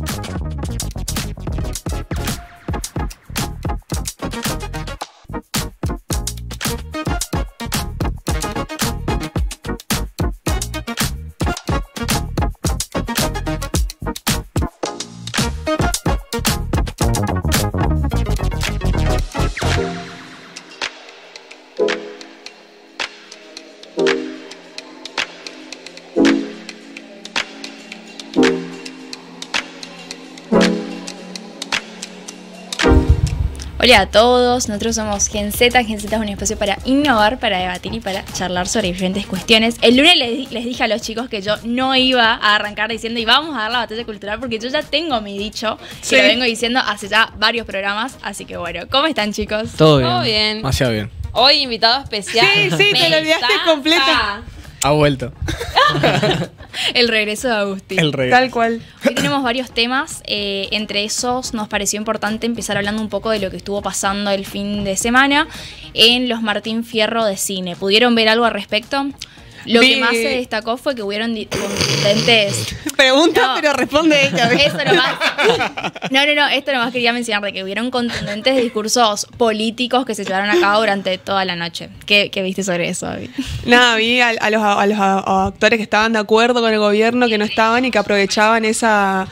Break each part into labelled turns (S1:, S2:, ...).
S1: Thank you. Hola a todos, nosotros somos Gen Z. Gen Z es un espacio para innovar, para debatir y para charlar sobre diferentes cuestiones. El lunes les, dije a los chicos que yo no iba a arrancar diciendo y vamos a dar la batalla cultural porque yo ya tengo mi dicho, que lo vengo diciendo hace ya varios programas. Así que bueno, ¿cómo están chicos? Todo bien. Todo bien. Hoy invitado especial. Sí, sí, te lo olvidaste completo. Ha vuelto. El regreso de Agustín. El regreso. Tal cual. Hoy tenemos varios temas. Eh, entre esos, nos pareció importante empezar hablando un poco de lo que estuvo pasando el fin de semana en los Martín Fierro de Cine. ¿Pudieron ver algo al respecto? Lo que más se destacó fue que hubieron
S2: Pregunta, pero responde ella.
S1: No, no, no, esto nomás quería mencionar de que hubieron contundentes discursos políticos que se llevaron a cabo durante toda la noche. ¿Qué, viste sobre eso, David?
S2: Nada, vi a, los, actores que estaban de acuerdo con el gobierno, que no estaban y que aprovechaban esa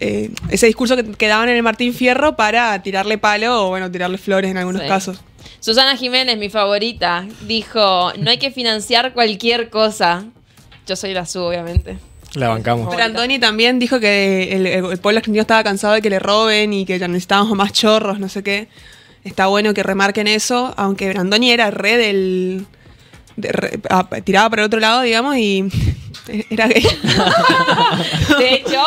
S2: eh, ese discurso que, daban en el Martín Fierro para tirarle palo o bueno, tirarle flores en algunos casos.
S3: Susana Jiménez, mi favorita, dijo, no hay que financiar cualquier cosa. Yo soy la su, obviamente.
S4: La bancamos. Pero
S2: también dijo que el, pueblo argentino estaba cansado de que le roben y que necesitábamos más chorros, no sé qué. Está bueno que remarquen eso, aunque Brandoni era re del... tiraba para el otro lado, digamos, y era de hecho,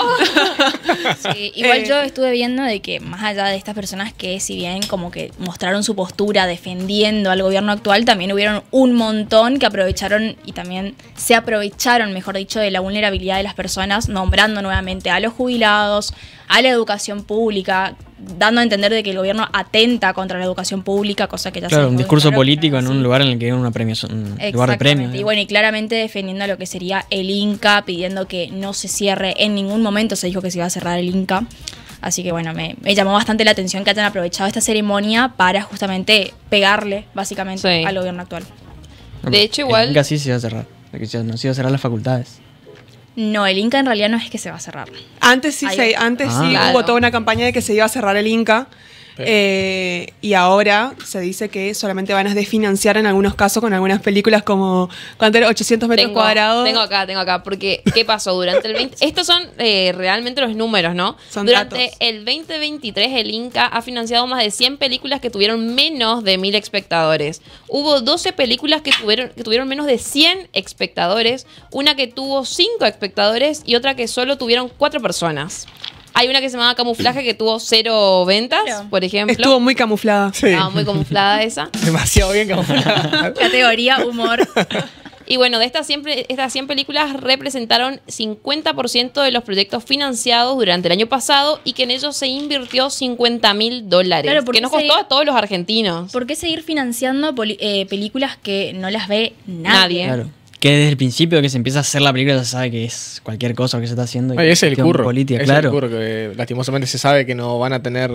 S1: igual eh. yo estuve viendo de que más allá de estas personas que si bien como que mostraron su postura defendiendo al gobierno actual, también hubieron un montón que aprovecharon y también se aprovecharon, mejor dicho, de la vulnerabilidad de las personas, nombrando nuevamente a los jubilados, a la educación pública, dando a entender de que el gobierno atenta contra la educación pública, cosa que ya se... Claro, un discurso político
S5: en un lugar en el que hay una premiación, un lugar de premios. Y eh. bueno,
S1: y claramente defendiendo lo que sería el Inca, pidiendo que no se cierre en ningún momento, se dijo que se iba a cerrar el Inca. Así que bueno, me, llamó bastante la atención que hayan aprovechado esta ceremonia para justamente pegarle básicamente al gobierno actual.
S5: De hecho, igual... El Inca sí se iba a cerrar, no se iban a cerrar las facultades.
S2: No, el Inca en realidad no es que se va a cerrar. Antes sí, se, antes ah, sí hubo toda una campaña de que se iba a cerrar el Inca. Eh, y ahora se dice que solamente van a desfinanciar en algunos casos con algunas películas como cuánto era 800 metros cuadrados. Tengo
S3: acá, tengo acá, porque ¿qué pasó durante el 20? estos son eh, realmente los números, ¿no? durante el 2023 el Inca ha financiado más de 100 películas que tuvieron menos de 1000 espectadores. Hubo 12 películas que tuvieron que tuvieron menos de 100 espectadores, una que tuvo 5 espectadores y otra que solo tuvieron 4 personas. Hay una que se llamaba Camuflaje que tuvo cero ventas, por ejemplo. Estuvo muy camuflada. Sí. Estaba muy camuflada esa. Demasiado bien camuflada. Categoría humor. Y bueno, de estas, siempre, estas 100 películas representaron 50% de los proyectos financiados durante el año pasado y que en ellos se invirtió 50 mil dólares, claro, que nos costó a
S1: todos los argentinos. ¿Por qué seguir financiando eh, películas que no las ve nadie? nadie
S5: que desde el principio que se empieza a hacer la película se sabe que es cualquier cosa que se está haciendo. Y ah, es el curro. es el curro
S4: que lastimosamente se sabe que no van a tener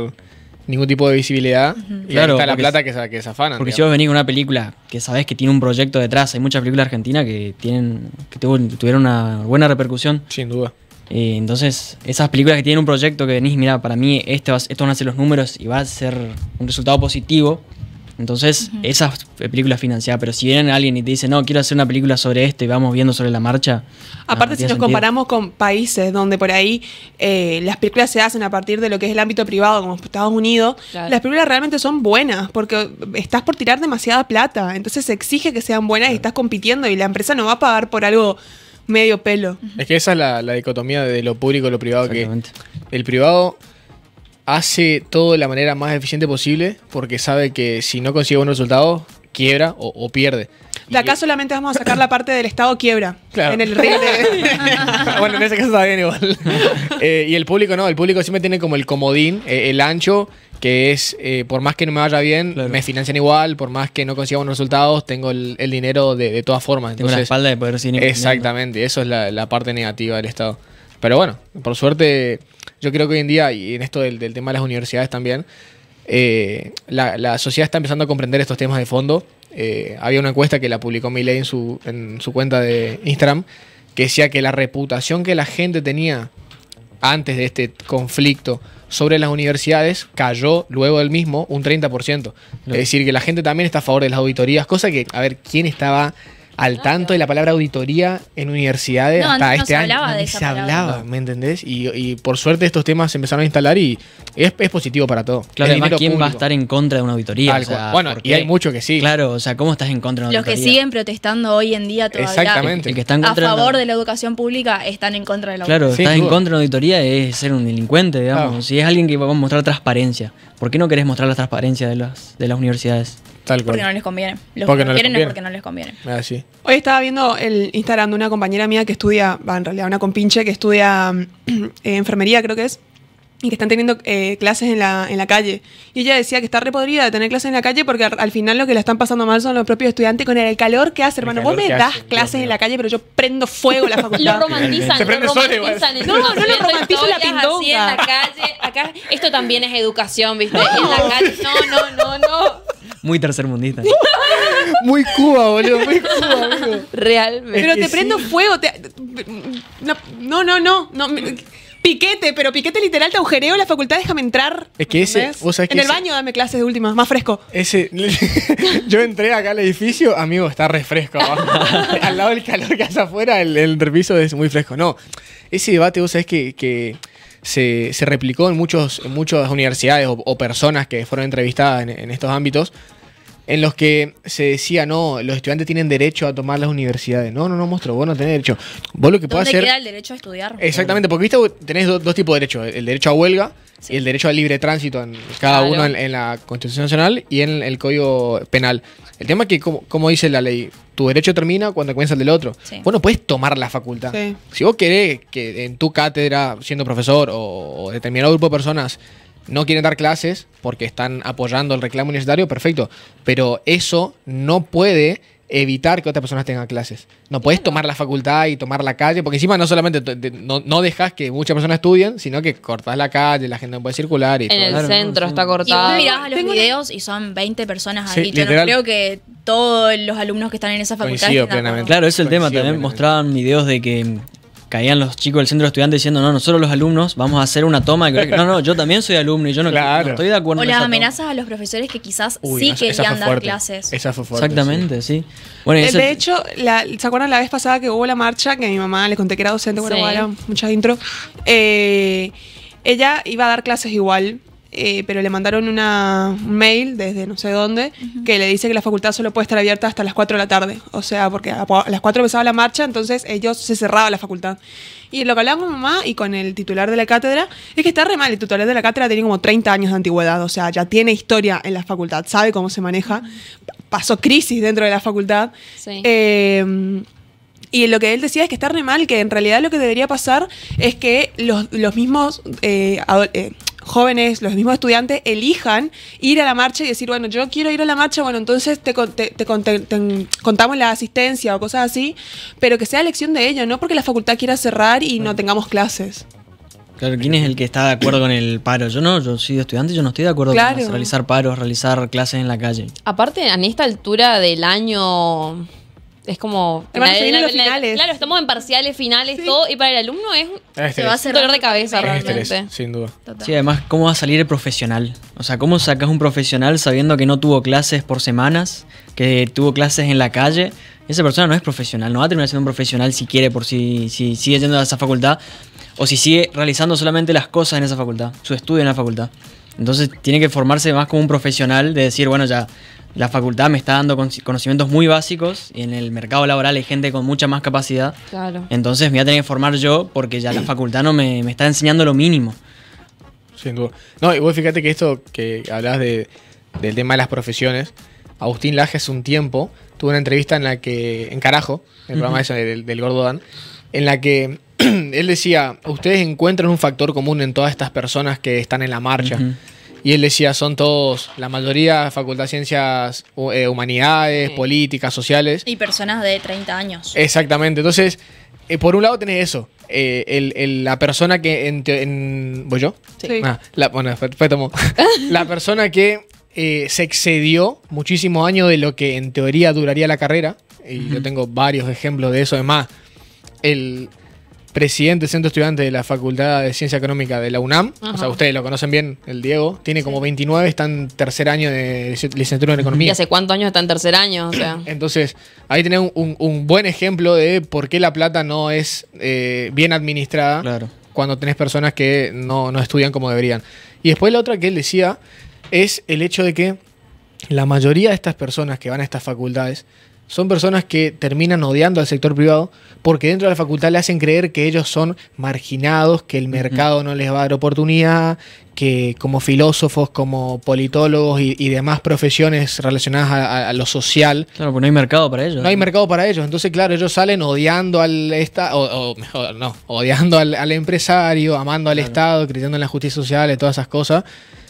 S4: ningún tipo de visibilidad. Y claro, está la plata que, se afanan. Porque si
S5: vos venís con una película que sabés que tiene un proyecto detrás, hay muchas películas argentinas que tienen que tuvieron una buena repercusión. Sin duda. Y eh, entonces, esas películas que tienen un proyecto que venís, mira, para mí esto, esto van a ser los números y va a ser un resultado positivo entonces, esas películas financiadas, pero si viene alguien y te dice, no, quiero hacer una película sobre esto y vamos viendo sobre la marcha. Ah, Aparte, si nos comparamos
S2: con países donde por ahí eh, las películas se hacen a partir de lo que es el ámbito privado, como Estados Unidos, las películas realmente son buenas porque estás por tirar demasiada plata. Entonces, se exige que sean buenas y estás compitiendo y la empresa no va a pagar por algo medio pelo.
S4: Es que esa es la, la dicotomía de lo público y lo privado, que el privado hace todo de la manera más eficiente posible porque sabe que si no consigue un resultado, quiebra o, pierde.
S2: De acá solamente vamos a sacar la parte del Estado quiebra. En el
S4: bueno, en ese caso está bien igual. Eh, y el público no, el público siempre tiene como el comodín, eh, el ancho, que es, eh, por más que no me vaya bien, me financian igual, por más que no consiga buenos resultados, tengo el, dinero de, todas formas. Entonces, la espalda de poder Exactamente, eso es la parte negativa del Estado. Pero bueno, por suerte yo creo que hoy en día, y en esto del, tema de las universidades también, eh, la, sociedad está empezando a comprender estos temas de fondo. Eh, había una encuesta que la publicó Miley en su, cuenta de Instagram que decía que la reputación que la gente tenía antes de este conflicto sobre las universidades cayó luego del mismo un 30%. Es decir, que la gente también está a favor de las auditorías, cosa que, a ver, ¿quién estaba al tanto de la palabra auditoría en universidades hasta este se año. Hablaba de se hablaba, ¿me entendés? Y, por suerte estos temas se empezaron a instalar y es, positivo para todo. Claro, además, ¿quién va a estar en contra de una auditoría? bueno, y hay mucho que sí. Claro, o sea, ¿cómo estás en contra de una
S5: auditoría? Los que siguen
S1: protestando hoy en día todavía. Exactamente. que están a favor de la educación pública están en contra de la auditoría. Claro, estás en contra
S5: de una auditoría es ser un delincuente, digamos. Ah. Si es alguien que va a mostrar transparencia, ¿por qué no querés mostrar la transparencia de las, de las universidades? Porque no
S2: les conviene. Los que no quieren es porque no les conviene. Ah, Hoy estaba viendo el Instagram de una compañera mía que estudia, va, en realidad una compinche que estudia mm, eh, enfermería, creo que es, y que están teniendo eh, clases en la, en la calle. Y ella decía que está repodrida de tener clases en la calle porque al, final lo que la están pasando mal son los propios estudiantes con el, calor que hace, hermano. Vos me das clases en la calle, pero yo prendo fuego la facultad. lo romantizan. Se
S3: romantizan sol No, no lo romantizo la pindonga. Así en la calle. Acá, esto también es educación, ¿viste? No. En la calle. No,
S4: no, no, no. Muy
S5: tercermundista.
S4: Muy Cuba, boludo. Muy Cuba, Realmente. Pero te prendo
S2: fuego. No, no, no. no. Piquete, pero piquete literal, te agujereo la facultad, déjame entrar. Es que ese. en el baño dame clases de última, más fresco. Ese,
S4: yo entré acá al edificio, amigo, está refresco. al lado del calor que hace afuera, el, el piso es muy fresco. No, ese debate, vos sabés que, que se, replicó en, muchos, muchas universidades o, personas que fueron entrevistadas en, estos ámbitos, en los que se decía, no, los estudiantes tienen derecho a tomar las universidades. No, no, no, monstruo, vos no tenés derecho. Vos lo que ¿Dónde puedes hacer... queda
S1: el derecho a estudiar?
S4: Exactamente, porque viste, tenés dos, dos tipos de derechos. El derecho a huelga, y el derecho al libre tránsito, en, cada uno en, la Constitución Nacional y en el Código Penal. El tema es que, como, dice la ley, tu derecho termina cuando comienza el del otro. Bueno, puedes tomar la facultad. Si vos querés que en tu cátedra, siendo profesor o, o determinado grupo de personas, no quieren dar clases porque están apoyando el reclamo universitario, perfecto. Pero eso no puede evitar que otras personas tengan clases. No puedes tomar la facultad y tomar la calle, porque encima no solamente no, dejas que muchas personas estudien, sino que cortas la calle, la gente no puede circular. Y en el centro está
S3: cortado. Y mirás los
S1: videos y son 20 personas ahí. Yo no creo que todos los alumnos que están en esa facultad. plenamente. Claro, es el tema. También
S5: mostraban videos de que caían los chicos del centro de estudiantes diciendo, no, nosotros los alumnos vamos a hacer una toma. no, no, yo también soy alumno y yo no, estoy de acuerdo. O las amenazas
S2: a los profesores que quizás sí querían dar clases.
S5: Exactamente, sí. Bueno, eh, de,
S2: hecho, ¿se acuerdan la vez pasada que hubo la marcha? Que mi mamá les conté que era docente, bueno, muchas intro. Eh, ella iba a dar clases igual eh, pero le mandaron una mail desde no sé dónde que le dice que la facultad solo puede estar abierta hasta las 4 de la tarde. O sea, porque a las 4 empezaba la marcha, entonces ellos se cerraban la facultad. Y lo que hablaba con mamá y con el titular de la cátedra es que está re mal. El titular de la cátedra tiene como 30 años de antigüedad, o sea, ya tiene historia en la facultad, sabe cómo se maneja. Pasó crisis dentro de la facultad. Sí. Eh, y lo que él decía es que está re mal, que en realidad lo que debería pasar es que los, mismos eh, jóvenes, los mismos estudiantes, elijan ir a la marcha y decir, bueno, yo quiero ir a la marcha, bueno, entonces te, contamos la asistencia o cosas así, pero que sea elección de ellos, no porque la facultad quiera cerrar y no
S3: tengamos clases.
S5: Claro, ¿quién es el que está de acuerdo con el paro? Yo no, yo soy estudiante, yo no estoy de acuerdo con realizar paros, realizar clases en la calle.
S3: Aparte, en esta altura del año es como. finales. Claro, estamos en parciales, finales, todo. Y para el alumno es va a hacer dolor de cabeza
S5: sin duda. Sí, además, ¿cómo va a salir el profesional? O sea, ¿cómo sacas un profesional sabiendo que no tuvo clases por semanas, que tuvo clases en la calle? Esa persona no es profesional, no va a terminar siendo un profesional si quiere, por si, si sigue yendo a esa facultad o si sigue realizando solamente las cosas en esa facultad, su estudio en la facultad. Entonces tiene que formarse más como un profesional de decir, bueno, ya la facultad me está dando conocimientos muy básicos y en el mercado laboral hay gente con mucha más capacidad. Claro. Entonces me voy a tener que formar yo porque
S4: ya la facultad no me, está enseñando lo mínimo. Sin duda. No, y vos fíjate que esto que hablas de, del tema de las profesiones, Agustín Laje hace un tiempo tuvo una entrevista en la que, en Carajo, el programa ese del, del en la que él decía, ustedes encuentran un factor común en todas estas personas que están en la marcha. Y él decía, son todos, la mayoría, facultad de ciencias, eh, humanidades, políticas, sociales. Y
S1: personas de 30 años.
S4: Exactamente, entonces, eh, por un lado tenés eso, eh, la persona que... En, ¿Voy yo? Sí. Ah, la, bueno, después, tomo. la persona que se excedió muchísimos años de lo que en teoría duraría la carrera, y yo tengo varios ejemplos de eso, además, el presidente del Centro Estudiante de la Facultad de Ciencia Económica de la UNAM. O sea, ustedes lo conocen bien, el Diego. Tiene como 29, está en tercer año de licenciatura en Economía. ¿Y hace
S3: cuántos años está en tercer año?
S4: Entonces, ahí tenés un, buen ejemplo de por qué la plata no es eh, bien administrada cuando tenés personas que no, no estudian como deberían. Y después la otra que él decía es el hecho de que la mayoría de estas personas que van a estas facultades son personas que terminan odiando al sector privado porque dentro de la facultad le hacen creer que ellos son marginados, que el mercado no les va a dar oportunidad, que como filósofos, como politólogos y, demás profesiones relacionadas a, lo social. Claro, porque no hay mercado para ellos. No hay mercado para ellos. Entonces, claro, ellos salen odiando al Estado, o, mejor, no, odiando al, empresario, amando al Estado, creyendo en la justicia social y todas esas cosas.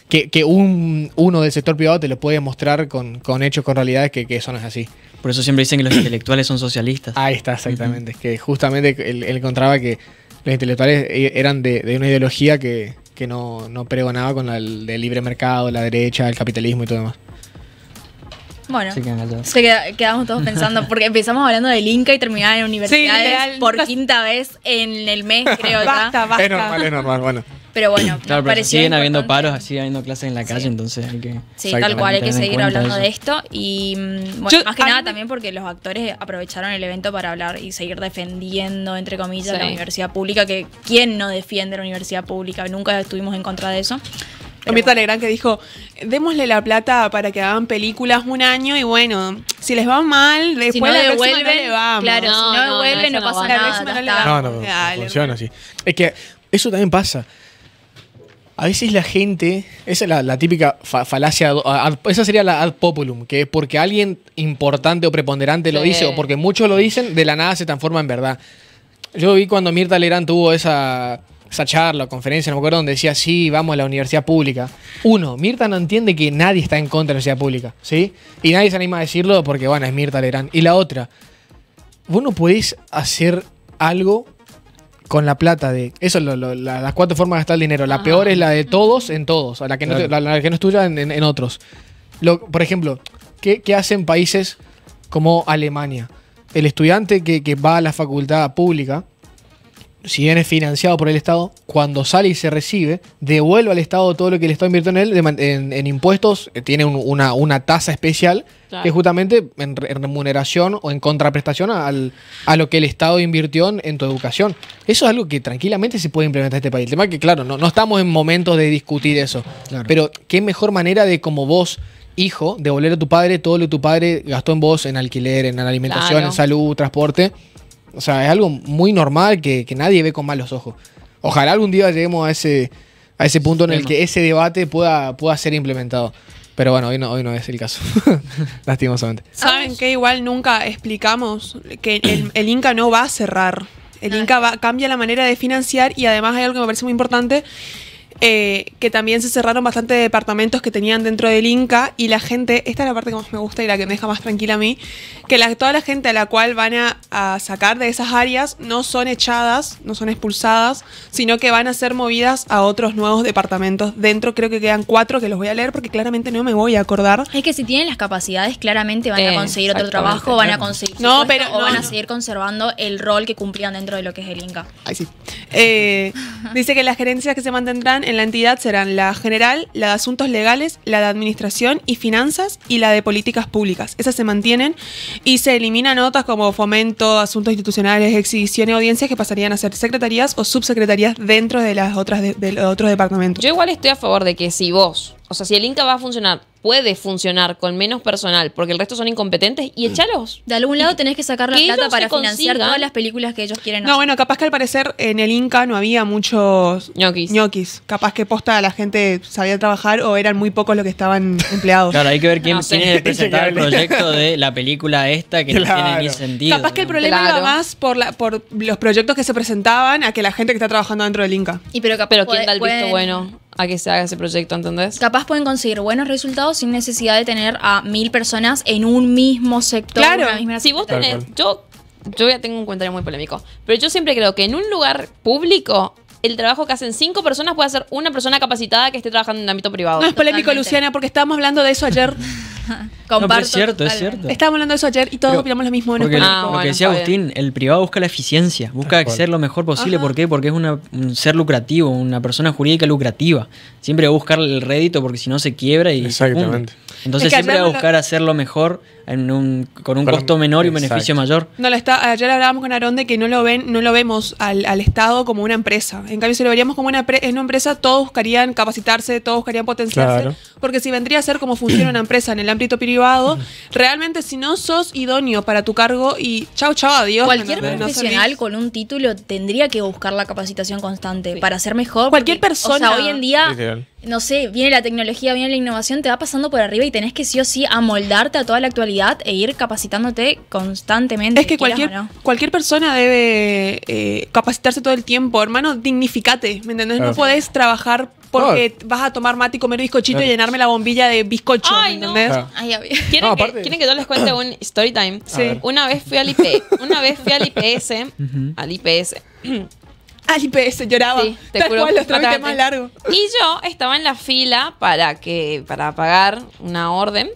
S4: Que, que un, uno del sector privado te lo puede mostrar con, con hechos, con realidades que, que eso no es así. Por eso siempre dicen que los intelectuales son socialistas. Ahí está, exactamente. Es Que justamente él, encontraba que los intelectuales eh, eran de, una ideología que, no, no, pregonaba con la del libre mercado, la derecha, el capitalismo y todo demás. Bueno, se
S1: quedamos todos pensando, porque empezamos hablando del Inca y terminaba en universidades por quinta vez en el mes, creo. basta, Es normal, es normal, bueno. Pero bueno, siguen
S5: habiendo paros, siguen habiendo clases en la calle, entonces hay que. Sí, tal cual, hay que seguir hablando de
S1: esto. Y mm, bueno, más que nada también porque los actores aprovecharon el evento para hablar y seguir defendiendo, entre comillas, la universidad pública, que
S2: ¿quién no defiende la universidad pública? Nunca estuvimos en contra de eso. Mirta Legrand que dijo, démosle la plata para que hagan películas un año y bueno, si les va mal, después vamos. Claro, si no devuelven no, pasa nada.
S3: no, funciona
S4: así. Es que eso también pasa. A veces la gente, esa es la, típica falacia, esa sería la ad populum, que es porque alguien importante o preponderante lo dice o porque muchos lo dicen, de la nada se transforma en verdad. Yo vi cuando Mirta Legrand tuvo esa esa charla, conferencia, no me acuerdo, donde decía, sí, vamos a la universidad pública. Uno, Mirta no entiende que nadie está en contra de la universidad pública, ¿sí? Y nadie se anima a decirlo porque, bueno, es Mirta Legrand. Y la otra, vos no podés hacer algo con la plata de... Eso, lo, las cuatro formas de gastar el dinero. La peor es la de todos en todos, la que no, la, que no es tuya en, otros. Lo, por ejemplo, ¿qué, hacen países como Alemania? El estudiante que va a la facultad pública si bien es financiado por el Estado, cuando sale y se recibe, devuelve al Estado todo lo que el Estado invirtió en él, en, impuestos, eh, tiene una, tasa especial, que es justamente en, remuneración o en contraprestación al, a lo que el Estado invirtió en, tu educación. Eso es algo que tranquilamente se puede implementar en este país. El tema es que, claro, no, no estamos en momentos de discutir eso, pero qué mejor manera de como vos hijo, devolver a tu padre todo lo que tu padre gastó en vos, en alquiler, en alimentación, en salud, transporte, o sea, es algo muy normal que, nadie ve con malos ojos. Ojalá algún día lleguemos a ese, a ese punto en el que ese debate pueda, pueda ser implementado. Pero bueno, hoy no, hoy no es el caso, lastimosamente.
S2: ¿Saben que igual nunca explicamos que el, Inca no va a cerrar? El Inca va, cambia la manera de financiar y además hay algo que me parece muy importante eh, que también se cerraron bastante departamentos que tenían dentro del Inca y la gente, esta es la parte que más me gusta y la que me deja más tranquila a mí, que toda la gente a la cual van a, sacar de esas áreas no son echadas, no son expulsadas, sino que van a ser movidas a otros nuevos departamentos. Dentro creo que quedan cuatro que los voy a leer porque claramente no me voy a acordar.
S1: Es que si tienen las capacidades, claramente van a eh, conseguir otro trabajo, van a conseguir... No, pero... O van a seguir conservando el rol que cumplían dentro de lo que es el Inca.
S2: Eh, dice que las gerencias que se mantendrán en la entidad serán la general, la de asuntos legales, la de administración y finanzas y la de políticas públicas. Esas se mantienen y se eliminan otras como fomento, asuntos institucionales, exhibición y audiencias que pasarían a ser secretarías o subsecretarías dentro de las otras de los otros departamentos.
S3: Yo igual estoy a favor de que si vos o sea, si el Inca va a funcionar, puede funcionar con menos personal, porque el resto son incompetentes, y échalos. De algún
S1: lado tenés que sacar la plata para financiar todas las películas que ellos quieren hacer.
S3: No, bueno, capaz que al parecer en el Inca
S2: no había muchos ñoquis. Capaz que posta la gente sabía trabajar o eran muy pocos los que estaban empleados. Claro, hay que ver quién, tiene que presentar el proyecto
S5: de la película esta que no
S2: tiene ni sentido. Capaz que el problema iba más por, la, por los proyectos que se presentaban a que la gente que está
S3: trabajando dentro del Inca. Y pero pero
S2: quién da el visto bueno
S3: a que se haga ese proyecto, ¿entendés?
S2: Capaz pueden conseguir
S1: buenos resultados sin necesidad de tener a mil personas en un mismo sector. Claro, si
S3: vos tenés, yo, yo ya tengo un comentario muy polémico, pero yo siempre creo que en un lugar público el trabajo que hacen cinco personas puede hacer una persona capacitada que esté trabajando en un ámbito privado. No es polémico, Luciana, porque estábamos hablando de eso ayer.
S2: Comparto. No, es cierto, es cierto. Estábamos hablando de eso ayer y todos
S3: opinamos lo
S5: mismo. lo que decía ah, Agustín, el privado busca la eficiencia, busca ser lo mejor posible. ¿Por qué? Porque es un ser lucrativo, una persona jurídica lucrativa. Siempre va a buscar el rédito porque si no se quiebra y. Exactamente. Entonces siempre va a buscar lo... hacerlo mejor en con un costo menor y un beneficio mayor.
S2: No, está, ayer hablábamos con Aarón de que no lo ven, no lo vemos al, Estado como una empresa. En cambio, si lo veríamos como una, una empresa, todos buscarían capacitarse, todos buscarían potenciarse. Porque si vendría a ser como funciona una empresa en el amplito privado, realmente si no sos idóneo para tu cargo y chau, chao, adiós. Cualquier profesional con un título tendría que buscar la capacitación
S1: constante para ser mejor. Cualquier persona. hoy en día... no sé, viene la tecnología, viene la innovación, te va pasando por arriba y tenés que sí o sí amoldarte a toda la actualidad e ir capacitándote
S2: constantemente. Es que cualquier, cualquier persona debe eh, capacitarse todo el tiempo, hermano, dignificate, ¿me entendés? No podés trabajar porque vas a tomar mate y comer bizcochito y llenarme la
S3: bombilla de bizcocho. Ay, no. Ay, no, que, ¿Quieren, que, yo les cuente un story time? Sí. Una vez fui al IPS. E, una vez fui al IPS, e al IPS. E al IPS, lloraba. te más Y yo estaba en la fila para que para pagar una orden.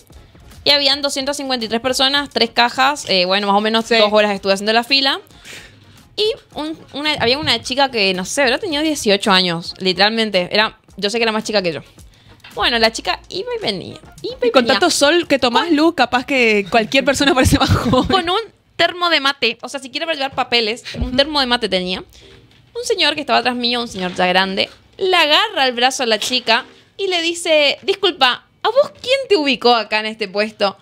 S3: Y habían 253 personas, tres cajas, eh, bueno, más o menos dos horas estuve haciendo la fila. Y había una chica que, no sé, ¿verdad? Tenía 18 años, literalmente. Era yo sé que era más chica que yo. Bueno, la chica iba y venía. y, con tanto sol que tomás luz, capaz que cualquier persona parece más Con un termo de mate. O sea, si quiere llevar papeles, un termo de mate tenía. Un señor que estaba atrás mío, un señor ya grande, le agarra el brazo a la chica y le dice, disculpa, ¿a vos quién te ubicó acá en este puesto?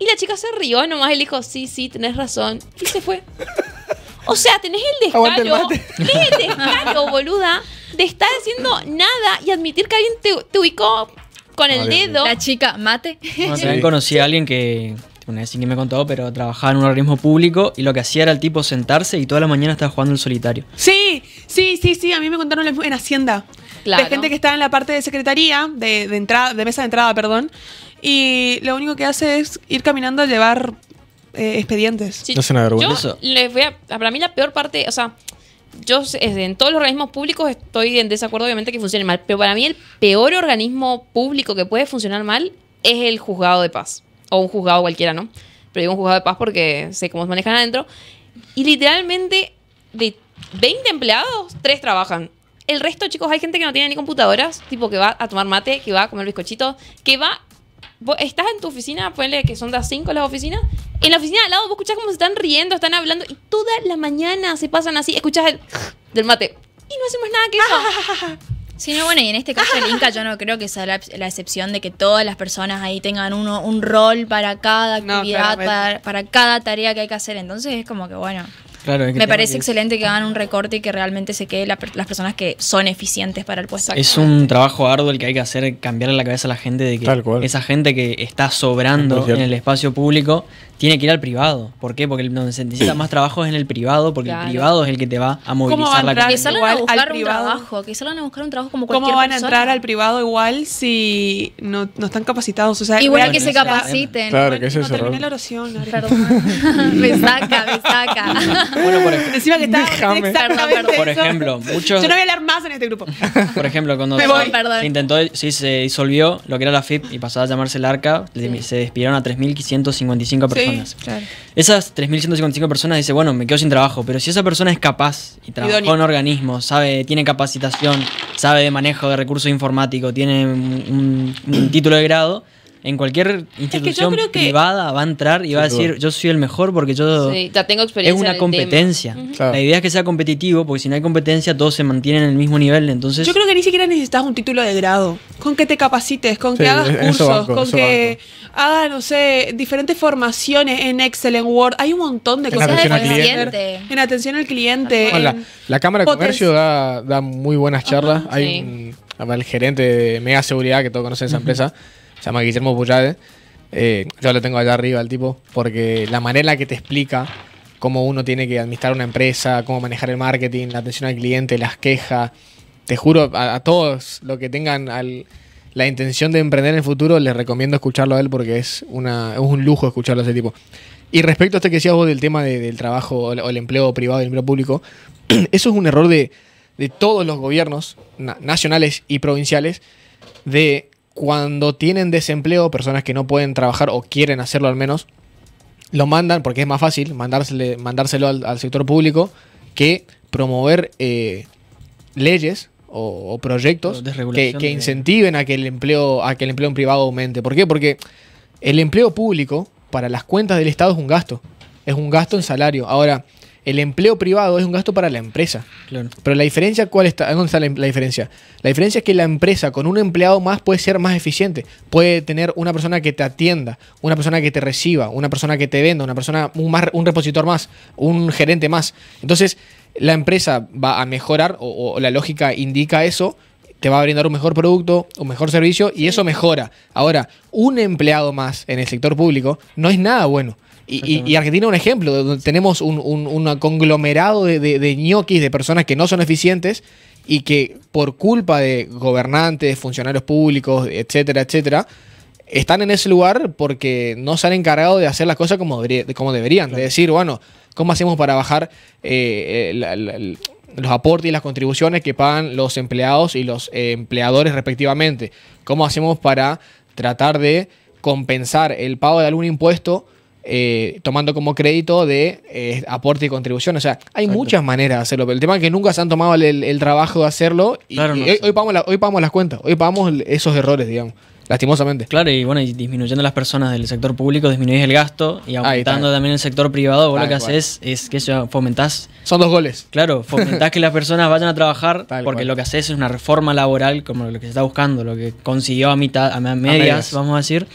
S3: Y la chica se rió nomás, le dijo, sí, sí, tenés razón. Y se fue. O sea, tenés el descaro, tenés el descaro, boluda, de estar haciendo nada y admitir que alguien te, ubicó con el dedo. La chica, mate.
S5: conocí a alguien que, una vez sin que me contó, pero trabajaba en un organismo público y lo que hacía era el tipo sentarse y toda la mañana estaba jugando el solitario.
S2: Sí, sí, sí, sí, a mí me contaron en Hacienda. Claro. De gente que está en la parte de secretaría, de, entrada, de mesa de entrada, perdón. Y lo único que hace es ir caminando, a llevar eh, expedientes.
S4: No es una vergüenza. Yo
S3: les voy para mí la peor parte, o sea, yo en todos los organismos públicos estoy en desacuerdo obviamente que funcione mal, pero para mí el peor organismo público que puede funcionar mal es el juzgado de paz, o un juzgado cualquiera, ¿no? Pero digo un juzgado de paz porque sé cómo se manejan adentro. Y literalmente de 20 empleados, 3 trabajan. El resto, chicos, hay gente que no tiene ni computadoras, tipo que va a tomar mate, que va a comer bizcochitos, que va estás en tu oficina, ponle que son las 5 las oficinas, en la oficina al lado vos escuchás cómo se están riendo, están hablando, y toda la mañana se pasan así, escuchás el del mate, y no hacemos nada que eso. Sí, bueno, y en este caso el Inca yo no creo que sea la, excepción de que
S1: todas las personas ahí tengan uno, un rol para cada actividad, para, para cada tarea que hay que hacer. Entonces es como que, bueno,
S5: me parece excelente
S1: que hagan un recorte y que realmente se quede las personas que son eficientes para el puesto. Es un
S5: trabajo arduo el que hay que hacer, cambiarle la cabeza a la gente de que esa gente que está sobrando en el espacio público tiene que ir al privado. ¿Por qué? Porque donde se necesita más trabajo es en el privado, porque el privado es el que te va a movilizar la Que salgan
S2: a buscar un privado? trabajo,
S1: que van a buscar un trabajo como cualquier ¿Cómo van a entrar al
S2: privado igual si no, están capacitados? O sea, igual que, se capaciten. Claro, que es eso. No, la oración. Perdón. me saca, me saca. Bueno, por ejemplo. Encima que está Por ejemplo,
S5: muchos... Yo no voy a
S2: hablar más en este grupo.
S5: Por ejemplo, cuando se intentó, sí, se disolvió lo que era la FIP y pasó a llamarse el ARCA, se despidieron a 3.555 personas. Esas 3.155 personas dice, bueno, me quedo sin trabajo, pero si esa persona es capaz y trabaja con organismos, sabe, tiene capacitación, sabe de manejo de recursos informáticos, tiene un título de grado, en cualquier institución privada va a entrar y va a decir, yo soy el mejor porque yo
S3: tengo
S2: experiencia. Es una competencia.
S5: La idea es que sea competitivo, porque si no hay competencia, todos se mantienen en el mismo nivel. Entonces, yo creo
S2: que ni siquiera necesitas un título de grado. Con que te capacites, con que hagas cursos, con que hagas, no sé, diferentes formaciones en Excel, en Word. Hay un montón de cosas. Atención al En atención al cliente.
S4: la, Cámara de Comercio da, muy buenas charlas. hay un, el gerente de Mega Seguridad, que todos conocen esa empresa se llama Guillermo Bullade. Eh, yo lo tengo allá arriba el tipo, porque la manera en la que te explica cómo uno tiene que administrar una empresa, cómo manejar el marketing, la atención al cliente, las quejas, te juro, a, todos los que tengan la intención de emprender en el futuro, les recomiendo escucharlo a él porque es, un lujo escucharlo a ese tipo. Y respecto a este que decías vos del tema del trabajo o el empleo privado y el empleo público, eso es un error de todos los gobiernos nacionales y provinciales de cuando tienen desempleo, personas que no pueden trabajar o quieren hacerlo al menos, lo mandan, porque es más fácil mandárselo al, sector público que promover eh, leyes o, proyectos que, que, incentiven a que, el empleo, a que el empleo en privado aumente. ¿Por qué? Porque el empleo público para las cuentas del Estado es un gasto. Es un gasto en salario. Ahora, el empleo privado es un gasto para la empresa. Claro. Pero la diferencia, ¿cuál está? ¿Dónde está la, diferencia? La diferencia es que la empresa con un empleado más puede ser más eficiente. Puede tener una persona que te atienda, una persona que te reciba, una persona que te venda, una persona, un, más, un repositor más, un gerente más. Entonces, la empresa va a mejorar, o, o la lógica indica eso, te va a brindar un mejor producto, un mejor servicio y eso mejora. Ahora, un empleado más en el sector público no es nada bueno. Y, y, Argentina es un ejemplo, donde tenemos un, conglomerado de, de, de, ñoquis, de personas que no son eficientes y que por culpa de gobernantes, funcionarios públicos, etcétera, etcétera, están en ese lugar porque no se han encargado de hacer las cosas como, como deberían. De decir, bueno, ¿cómo hacemos para bajar eh, eh, los aportes y las contribuciones que pagan los empleados y los eh, empleadores respectivamente? ¿Cómo hacemos para tratar de compensar el pago de algún impuesto? Eh, tomando como crédito de eh, aporte y contribución. O sea, hay muchas maneras de hacerlo, pero el tema es que nunca se han tomado el, trabajo de hacerlo y, claro, hoy, pagamos las cuentas, hoy pagamos esos errores, digamos. Lastimosamente.
S5: Claro, y bueno, disminuyendo las personas del sector público, disminuís el gasto y aumentando también el sector privado, vos lo que haces es que eso fomentás. Son dos goles. Claro, fomentás que las personas vayan a trabajar porque lo que haces es una reforma laboral, como lo que se está buscando, lo que consiguió a mitad, A medias. vamos a decir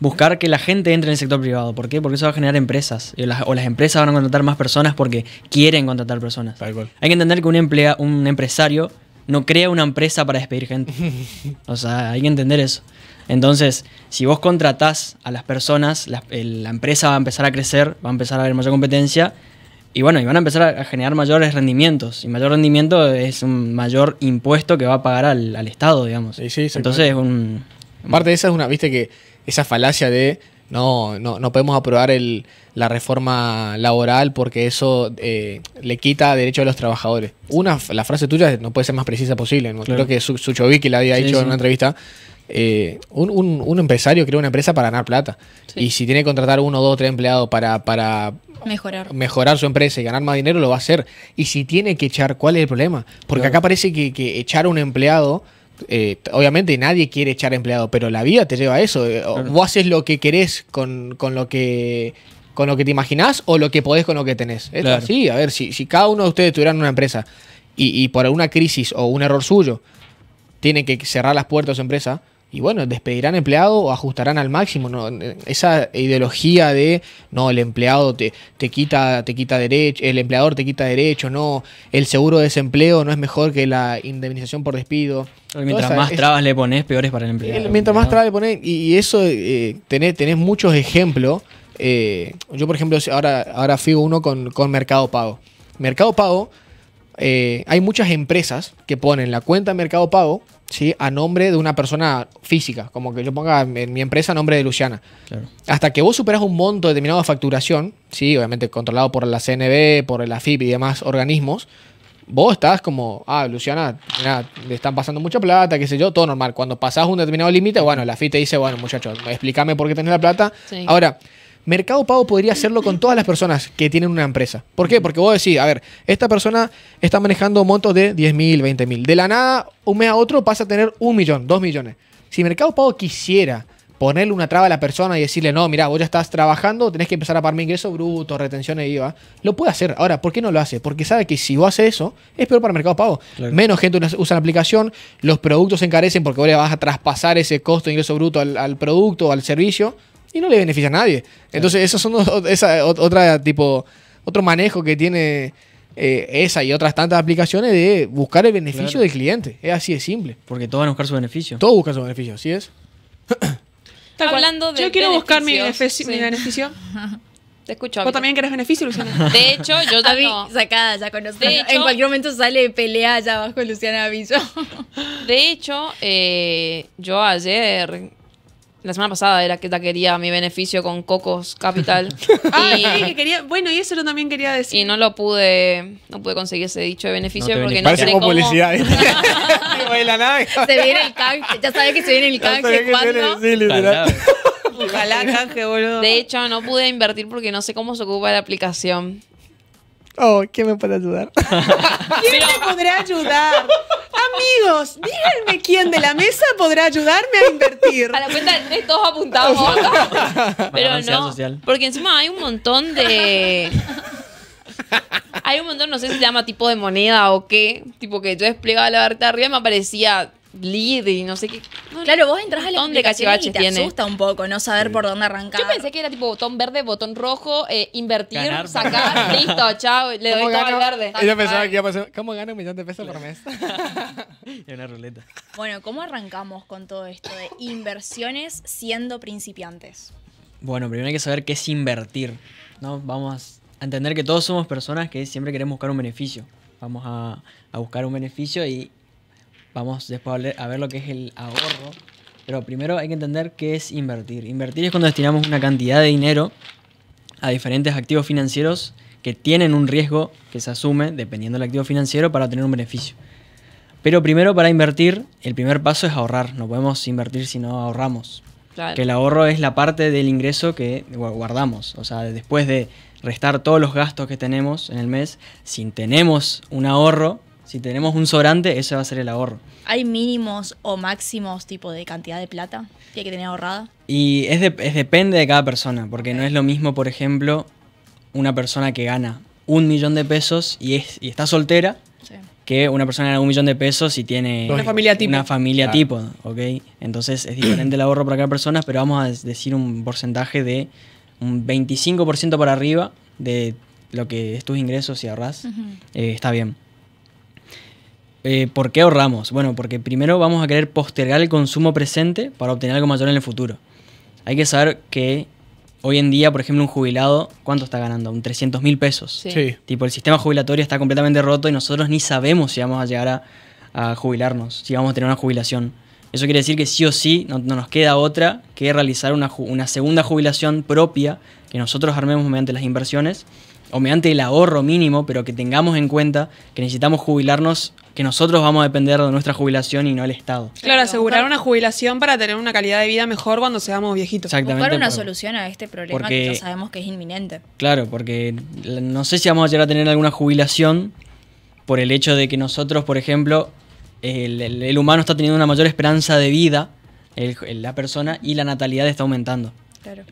S5: buscar que la gente entre en el sector privado. ¿Por qué? Porque eso va a generar empresas. o las empresas van a contratar más personas porque quieren contratar personas. Hay que entender que un, emplea, un empresario no crea una empresa para despedir gente. o sea, hay que entender eso. Entonces, si vos contratás a las personas, la, empresa va a empezar a crecer, va a empezar a haber mayor competencia y bueno, y van a empezar a generar mayores rendimientos. Y mayor rendimiento es un
S4: mayor impuesto que va a pagar al, Estado, digamos. Sí, sí, Entonces es un... Parte de esa es una, viste que esa falacia de no, no, no podemos aprobar el, la reforma laboral porque eso eh, le quita derecho a los trabajadores. Una, la frase tuya no puede ser más precisa posible. Creo que Suchovicki la había dicho en una entrevista. Eh, un, empresario crea una empresa para ganar plata. Y si tiene que contratar uno, dos, tres empleados para, mejorar. mejorar su empresa y ganar más dinero, lo va a hacer. Y si tiene que echar, ¿cuál es el problema? Porque acá parece que, que echar a un empleado eh, obviamente nadie quiere echar empleado, pero la vida te lleva a eso. Eh, o Vos haces lo que querés con, lo que con lo que te imaginás o lo que podés con lo que tenés. Es así, a ver, si, cada uno de ustedes tuvieran una empresa y, y por alguna crisis o un error suyo tiene que cerrar las puertas de su empresa, y bueno, despedirán empleado o ajustarán al máximo. Esa ideología de no, el empleado te, te quita, te quita derecho, el empleador te quita derecho, no, el seguro de desempleo no es mejor que la indemnización por despido. mientras más trabas le pones, peores para el empleado. mientras más trabas le pones, y, eso eh, tenés, muchos ejemplos. Eh, yo, por ejemplo, ahora, ahora figo uno con Mercado Pago. Mercado Pago eh, hay muchas empresas que ponen la cuenta de Mercado Pago a nombre de una persona física, como que yo ponga en mi empresa a nombre de Luciana. Hasta que vos superas un monto determinado de facturación, ¿sí? obviamente controlado por la CNB, por la AFIP y demás organismos, vos estás como, ah, Luciana, le están pasando mucha plata, qué sé yo, todo normal. Cuando pasás un determinado límite, bueno, la AFIP te dice, bueno, muchachos, explícame por qué tenés la plata. Ahora, Mercado Pago podría hacerlo con todas las personas que tienen una empresa. ¿Por qué? Porque vos decís, a ver, esta persona está manejando montos de 10 mil, 20 mil. De la nada, un mes a otro pasa a tener un millón, dos millones. Si Mercado Pago quisiera ponerle una traba a la persona y decirle, no, mira, vos ya estás trabajando, tenés que empezar a ingreso bruto, retención retenciones, IVA. Lo puede hacer. Ahora, ¿por qué no lo hace? Porque sabe que si vos haces eso, es peor para mercado pago. Menos gente usa la aplicación, los productos se encarecen porque vos le vas a traspasar ese costo de ingreso bruto al, al producto o al servicio y no le beneficia a nadie. Entonces, eso son otra tipo, otro manejo que tiene eh, esa y otras tantas aplicaciones de buscar el beneficio del cliente. Es así de simple. Porque todos van a buscar su beneficio. Todos buscan su beneficio, así es.
S1: Hablando Yo quiero buscar mi beneficio.
S2: Te escucho. Vos también querés
S1: beneficio, Luciana. De hecho, yo también sacada, ya en cualquier momento sale pelea allá abajo, Luciana aviso.
S3: De hecho, eh, yo ayer la semana pasada era que quería mi beneficio con Cocos Capital. Ah, quería, bueno, y eso lo también quería decir. Y no lo pude, no pude conseguir ese dicho de beneficio porque no sé cómo. publicidad.
S4: se viene
S3: el canje, ya sabes que se viene el canje cuando. Ojalá canje, boludo. De hecho, no pude invertir porque no sé cómo se ocupa la aplicación.
S4: Oh, ¿quién me puede ayudar?
S3: ¿Quién me podrá ayudar? Amigos, díganme quién de la mesa podrá ayudarme a invertir. A la cuenta de tres todos apuntamos.
S5: Pero no,
S3: porque encima hay un montón de... Hay un montón, no sé si se llama tipo de moneda o qué, tipo que yo desplegaba la barra arriba y me aparecía lead y no sé qué. claro, vos entras a la explicación y te
S1: asusta un poco no saber por dónde arrancar. Yo pensé que era tipo botón verde, botón rojo, eh, invertir,
S4: sacar, listo,
S3: chao, le doy todo verde. yo pensaba
S4: que iba a pasar, ¿cómo gano un millón de pesos por mes? y una ruleta.
S1: Bueno, ¿cómo arrancamos con todo esto de inversiones siendo principiantes?
S5: Bueno, primero hay que saber qué es invertir, ¿no? Vamos a entender que todos somos personas que siempre queremos buscar un beneficio. Vamos a buscar un beneficio y Vamos después a ver lo que es el ahorro. Pero primero hay que entender qué es invertir. Invertir es cuando destinamos una cantidad de dinero a diferentes activos financieros que tienen un riesgo que se asume, dependiendo del activo financiero, para obtener un beneficio. Pero primero para invertir, el primer paso es ahorrar. No podemos invertir si no ahorramos. Que el ahorro es la parte del ingreso que guardamos. O sea, después de restar todos los gastos que tenemos en el mes, si tenemos un ahorro, si tenemos un sobrante, ese va a ser el ahorro.
S1: ¿Hay mínimos o máximos tipo de cantidad de plata que hay que tener ahorrada?
S5: Y es, es depende de cada persona, porque no es lo mismo, por ejemplo, una persona que gana un millón de pesos y, es, y está soltera que una persona que gana un millón de pesos y tiene una familia tipo. Entonces es diferente el ahorro para cada persona, pero vamos a decir un porcentaje de un 25% para arriba de lo que es tus ingresos y ahorras, eh, está bien. Eh, ¿Por qué ahorramos? Bueno, porque primero vamos a querer postergar el consumo presente para obtener algo mayor en el futuro. Hay que saber que hoy en día, por ejemplo, un jubilado, ¿cuánto está ganando? Un 300 mil pesos. Sí. Tipo, el sistema jubilatorio está completamente roto y nosotros ni sabemos si vamos a llegar a, jubilarnos, si vamos a tener una jubilación. Eso quiere decir que sí o sí no, nos queda otra que realizar una, una segunda jubilación propia que nosotros armemos mediante las inversiones o mediante el ahorro mínimo, pero que tengamos en cuenta que necesitamos jubilarnos, que nosotros vamos a depender de nuestra jubilación y no el Estado.
S2: Claro, asegurar una jubilación para tener una calidad de vida mejor
S5: cuando seamos viejitos. Exactamente. Buscar una
S2: solución a este problema que ya sabemos que es inminente.
S5: Claro, porque no sé si vamos a llegar a tener alguna jubilación por el hecho de que nosotros, por ejemplo, el, humano está teniendo una mayor esperanza de vida, la persona, y la natalidad está aumentando.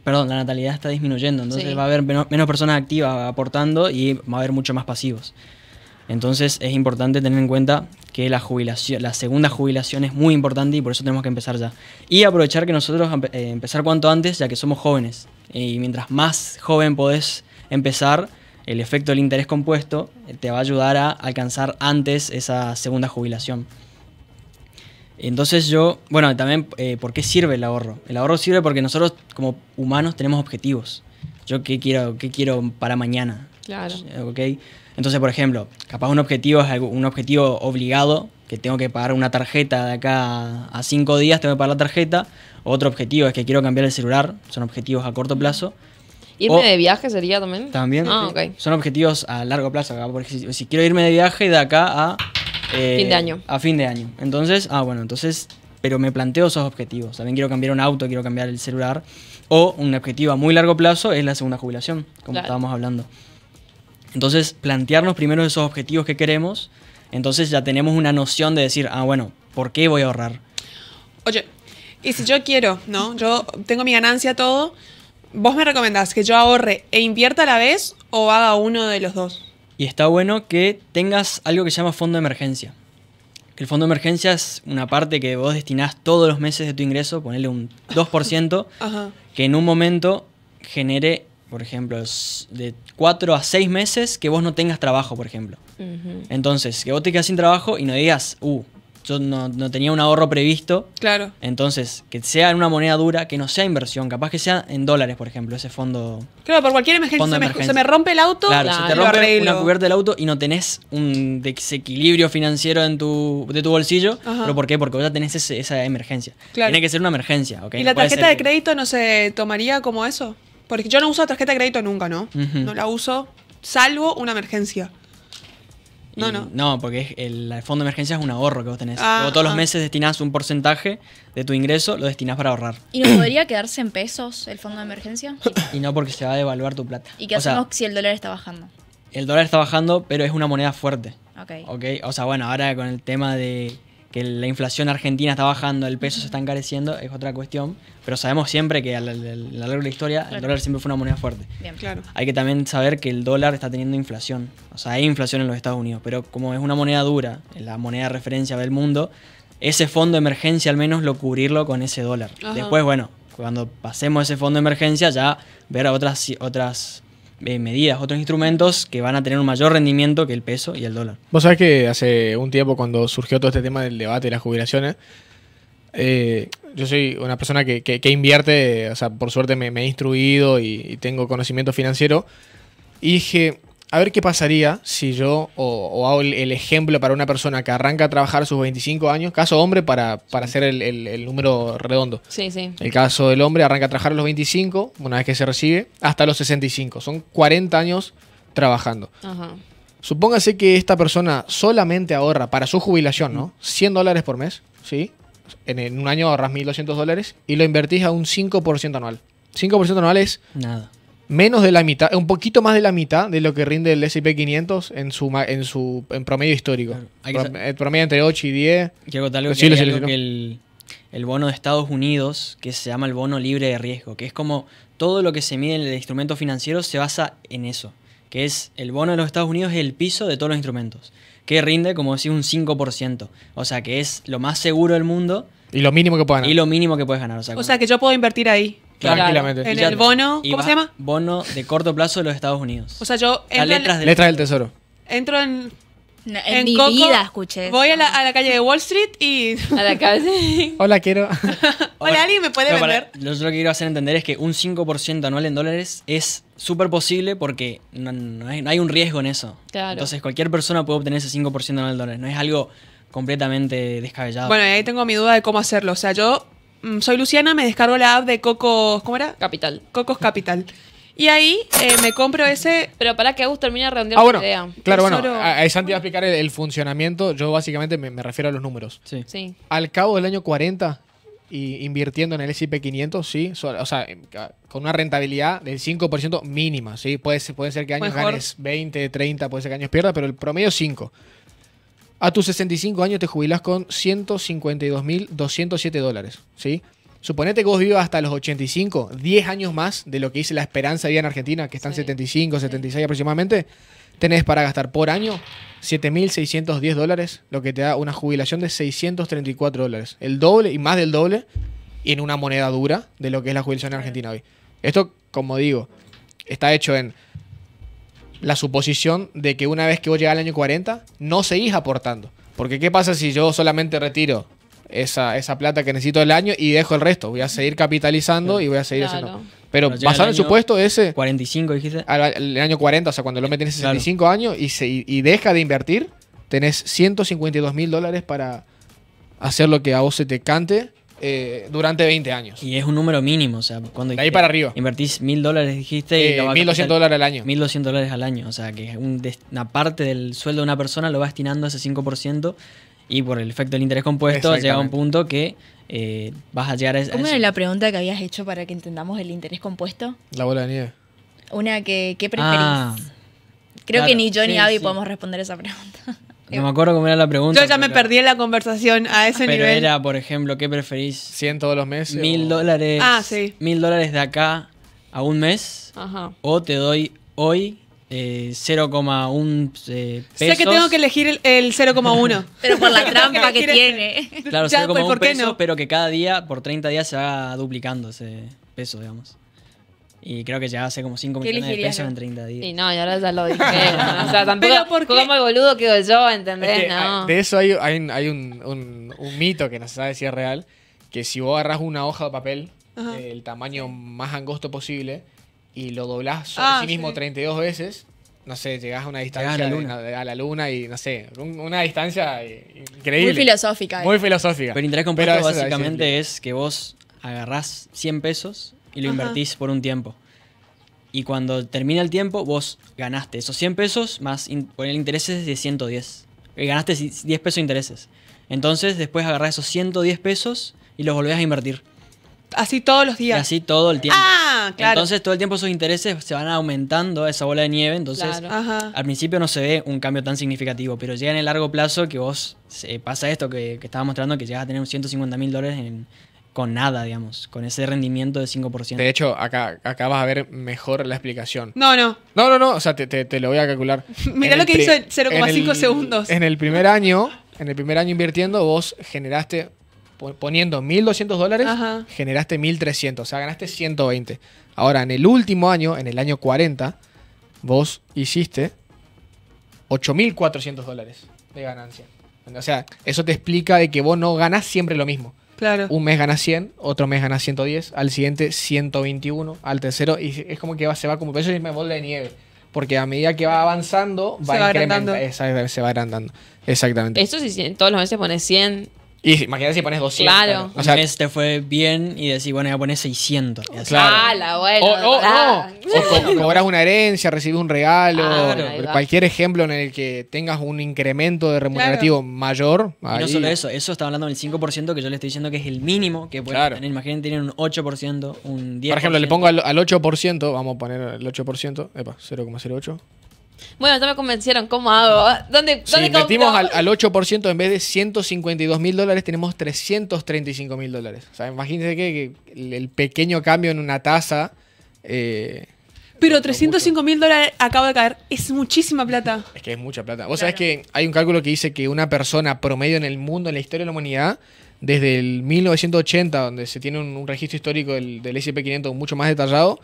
S5: Perdón, la natalidad está disminuyendo, entonces va a haber menos, personas activas aportando y va a haber mucho más pasivos. Entonces es importante tener en cuenta que la jubilación, la segunda jubilación es muy importante y por eso tenemos que empezar ya. Y aprovechar que nosotros eh, empezar cuanto antes, ya que somos jóvenes. Y mientras más joven podés empezar, el efecto del interés compuesto te va a ayudar a alcanzar antes esa segunda jubilación. Entonces yo, bueno, también, eh, ¿por qué sirve el ahorro? El ahorro sirve porque nosotros como humanos tenemos objetivos. Yo qué quiero, quiero para mañana. Claro. Entonces, por ejemplo, capaz un objetivo es un objetivo obligado, que tengo que pagar una tarjeta de acá a cinco días, tengo que pagar la tarjeta. Otro objetivo es que quiero cambiar el celular, son objetivos a corto plazo.
S3: ¿Irme de viaje sería también? También. Ah,
S5: Son objetivos a largo plazo. Porque si quiero irme de viaje de acá a eh, año. A fin de año. Entonces, ah, bueno, entonces, pero me planteo esos objetivos. También quiero cambiar un auto, quiero cambiar el celular. O un objetivo a muy largo plazo es la segunda jubilación, como estábamos hablando. Entonces, plantearnos primero esos objetivos que queremos. Entonces ya tenemos una noción de decir, ah, bueno, ¿por qué voy a ahorrar?
S2: Oye, y si yo quiero, ¿no? Yo tengo mi ganancia todo. ¿Vos me recomendás que yo ahorre e invierta a la vez o haga uno de los dos?
S5: Y está bueno que tengas algo que se llama fondo de emergencia. Que el fondo de emergencia es una parte que vos destinás todos los meses de tu ingreso, ponerle un 2%, que en un momento genere, por ejemplo, de 4 a 6 meses que vos no tengas trabajo, por ejemplo. Entonces, que vos te quedas sin trabajo y no digas, uh, yo no, tenía un ahorro previsto. Claro. Entonces, que sea en una moneda dura, que no sea inversión, capaz que sea en dólares, por ejemplo, ese fondo.
S2: Claro, por cualquier emergencia, se, Me, rompe el auto,
S5: claro, se te rompe una cubierta del auto y no tenés un desequilibrio financiero en tu, de tu bolsillo. ¿Pero por qué? Porque vos ya tenés esa emergencia. Tiene que ser una emergencia, ¿ok? ¿Y la tarjeta de
S2: crédito no se tomaría como eso? Porque yo no uso la tarjeta de crédito nunca, ¿no? No la uso, salvo una emergencia.
S5: No, no. No, porque el, fondo de emergencia es un ahorro que vos tenés. Ah, todos los ah. meses destinás un porcentaje de tu ingreso, lo destinás para ahorrar.
S2: ¿Y no
S1: podría quedarse en pesos el fondo de emergencia?
S5: y no, porque se va a devaluar tu plata. ¿Y qué hacemos
S1: si el dólar está bajando?
S5: El dólar está bajando, pero es una moneda fuerte. Ok. okay? O sea, bueno, ahora con el tema de que la inflación argentina está bajando, el peso se está encareciendo, es otra cuestión. Pero sabemos siempre que a lo largo de la historia el dólar siempre fue una moneda fuerte. Bien. Claro. Hay que también saber que el dólar está teniendo inflación. O sea, hay inflación en los Estados Unidos, pero como es una moneda dura, la moneda de referencia del mundo, ese fondo de emergencia al menos lo cubrirlo con ese dólar. Después, bueno, cuando pasemos ese fondo de emergencia ya ver otras, otras eh, medidas, otros instrumentos que van a tener un mayor rendimiento que el peso y el
S4: dólar. Vos sabés que hace un tiempo cuando surgió todo este tema del debate de las jubilaciones, eh, yo soy una persona que, invierte, o sea, por suerte me, he instruido y, tengo conocimiento financiero, y dije, a ver qué pasaría si yo, o, hago el, ejemplo para una persona que arranca a trabajar sus 25 años, caso hombre para, hacer el, número redondo.
S3: Sí, sí. El
S4: caso del hombre arranca a trabajar a los 25, una vez que se recibe, hasta los 65. Son 40 años trabajando. Ajá. Supóngase que esta persona solamente ahorra para su jubilación, ¿no? 100 dólares por mes, ¿sí? En, en un año ahorras 1.200 dólares y lo invertís a un 5% anual. 5% anual es... Nada menos de la mitad, un poquito más de la mitad de lo que rinde el S&P 500 en su en su promedio histórico. el eh, promedio entre 8 y 10.
S5: Quiero contar algo, que, el, bono de Estados Unidos, que se llama el bono libre de riesgo, que es como todo lo que se mide en el instrumento financiero se basa en eso, que es el bono de los Estados Unidos es el piso de todos los instrumentos, que rinde como decir un 5%, o sea, que es lo más seguro del mundo. Y lo mínimo que puedes ganar. Y lo mínimo que puedes ganar. o
S2: sea que yo puedo invertir ahí. Tranquilamente. En el bono, ¿cómo se llama?
S5: Bono de corto plazo de los Estados Unidos. O sea, yo...
S2: letras, del, letras del tesoro. Entro en... en, escuché. Voy a la, calle de Wall Street y. A la calle. Hola, quiero. Hola, ¿alguien me puede vender?
S4: lo
S5: que quiero hacer entender es que un 5% anual en dólares es súper posible porque no, hay, un riesgo en eso. Claro. Entonces, cualquier persona puede obtener ese 5% anual en dólares. No es algo completamente descabellado. Bueno,
S2: ahí tengo mi duda de cómo hacerlo. O sea, yo Mm, soy Luciana, me descargo la app de Cocos, ¿cómo era? Capital. Cocos Capital. Y ahí eh, me compro ese. Pero para
S3: que Agus termine de la
S2: ah, idea. Claro, bueno,
S4: ahí Santi va a explicar el, funcionamiento. Yo básicamente me, refiero a los números. Sí. sí. Al cabo del año 40, y invirtiendo en el S&P 500, sí, o sea, em, con una rentabilidad del 5% mínima, sí, puede ser, puede ser que años ganes 20, 30, puede ser que años pierdas, pero el promedio es 5. A tus 65 años te jubilás con 152.207 dólares, ¿sí? Suponete que vos vivas hasta los 85, 10 años más de lo que dice la esperanza de vida en Argentina, que están 75, 76 aproximadamente. Tenés para gastar por año 7.610 dólares, lo que te da una jubilación de 634 dólares. El doble y más del doble y en una moneda dura de lo que es la jubilación en Argentina hoy. Esto, como digo, está hecho en la suposición de que una vez que vos llegas al año 40, no seguís aportando. Porque ¿qué pasa si yo solamente retiro esa, esa plata que necesito el año y dejo el resto? Voy a seguir capitalizando y voy a seguir haciendo... Pero pasar el supuesto ese... 45 dijiste. Al, el año 40, o sea, cuando el hombre tiene 65 años y, y deja de invertir, tenés 152 mil dólares para hacer lo que a vos se te cante eh, durante 20 años. Y es un número
S5: mínimo, o sea, cuando... De ahí para arriba. Invertís mil dólares, dijiste... Eh, 1.200 dólares al año. 1.200 dólares al año, o sea, que una parte del sueldo de una persona lo va destinando a ese 5% y por el efecto del interés compuesto llega a un punto que eh, vas a llegar a... ¿Cómo
S1: era la pregunta que habías hecho para que entendamos el interés compuesto?
S5: La bola de nieve.
S1: Una que, ¿qué preferís? Ah. Creo que ni yo ni Abby podemos responder esa pregunta.
S5: No me acuerdo cómo era la pregunta. Yo ya me perdí en la conversación a ese nivel. Pero era, por ejemplo, ¿qué preferís? 100 todos los meses. Mil dólares. Ah, sí. Mil dólares de acá a un mes. Ajá. O te doy hoy 0,1 eh, pesos. Eh, sé que tengo que
S2: elegir el, 0,1. pero por la trampa que,
S5: tiene.
S3: Claro, 0,1 pues, peso,
S5: pero que cada día, por 30 días, se va duplicando ese peso, digamos. Y creo que ya hace como 5 millones de pesos en 30 días. Y
S3: no, y ahora ya lo dije. O sea, tampoco como el boludo que yo, ¿entendés? no. Ah,
S4: de eso hay, hay, hay un, un, mito que no se sabe si es real, que si vos agarrás una hoja de papel, el tamaño más angosto posible, y lo doblás sobre ah, sí mismo 32 veces, no sé, llegás a una distancia a la, luna. a la luna y no sé, una distancia increíble. Muy filosófica. Eh. Muy filosófica. Pero interés compuesto básicamente
S5: es que vos agarrás 100 pesos y lo invertís por un tiempo. Y cuando termina el tiempo, vos ganaste esos 100 pesos más el intereses de 110. Eh, ganaste 10 pesos de intereses. Entonces, después agarrás esos 110 pesos y los volvés a invertir. Así todos los días. así todo el tiempo. Ah, claro. Entonces todo el tiempo esos intereses se van aumentando, esa bola de nieve. Entonces al principio no se ve un cambio tan significativo, pero llega en el largo plazo que vos eh, pasa esto que, estaba mostrando, que llegas a tener 150 mil dólares en, con nada, digamos, con ese rendimiento
S4: de 5%. De hecho, acá, acá vas a ver mejor la explicación. No, no. No, no, no, o sea, te, lo voy a calcular. Mirá lo que hizo en 0,5 segundos. En el primer año, en el primer año invirtiendo, vos generaste, poniendo 1.200 dólares, generaste 1.300, o sea, ganaste 120. Ahora, en el último año, en el año 40, vos hiciste 8.400 dólares de ganancia. O sea, eso te explica de que vos no ganás siempre lo mismo. Un mes gana 100, otro mes gana 110, al siguiente 121, al tercero, y es como que va, se va como, peso eso me bola de nieve. Porque a medida que va avanzando, va, se va agrandando. Exactamente, se va agrandando. Exactamente.
S3: Esto si todos los meses pone
S5: 100,
S4: y imagínate si pones 200. Claro. O sea, un mes te fue bien y decís, bueno, voy a
S5: 600.
S4: Claro.
S3: O, o
S4: cobras una herencia, recibes un regalo. Ah, cualquier ejemplo en el que tengas un incremento de remunerativo mayor. no solo eso,
S5: eso está hablando del 5% que yo le estoy diciendo que es el mínimo que pueden tener. imagínate tienen un 8%,
S4: un 10%. Por ejemplo, le pongo al, 8%, vamos a poner el 8%, epa, 0,08.
S3: Bueno, ya me convencieron, ¿cómo hago? si metimos
S4: al, 8% en vez de 152 mil dólares, tenemos 335 mil dólares. O sea, imagínense que, el pequeño cambio en una tasa... Eh, pero 305 mil dólares acaba de caer.
S2: Es muchísima plata.
S4: Es que es mucha plata. Vos sabés que hay un cálculo que dice que una persona promedio en el mundo, en la historia de la humanidad, desde el 1980, donde se tiene un, registro histórico del, del SP500 mucho más detallado,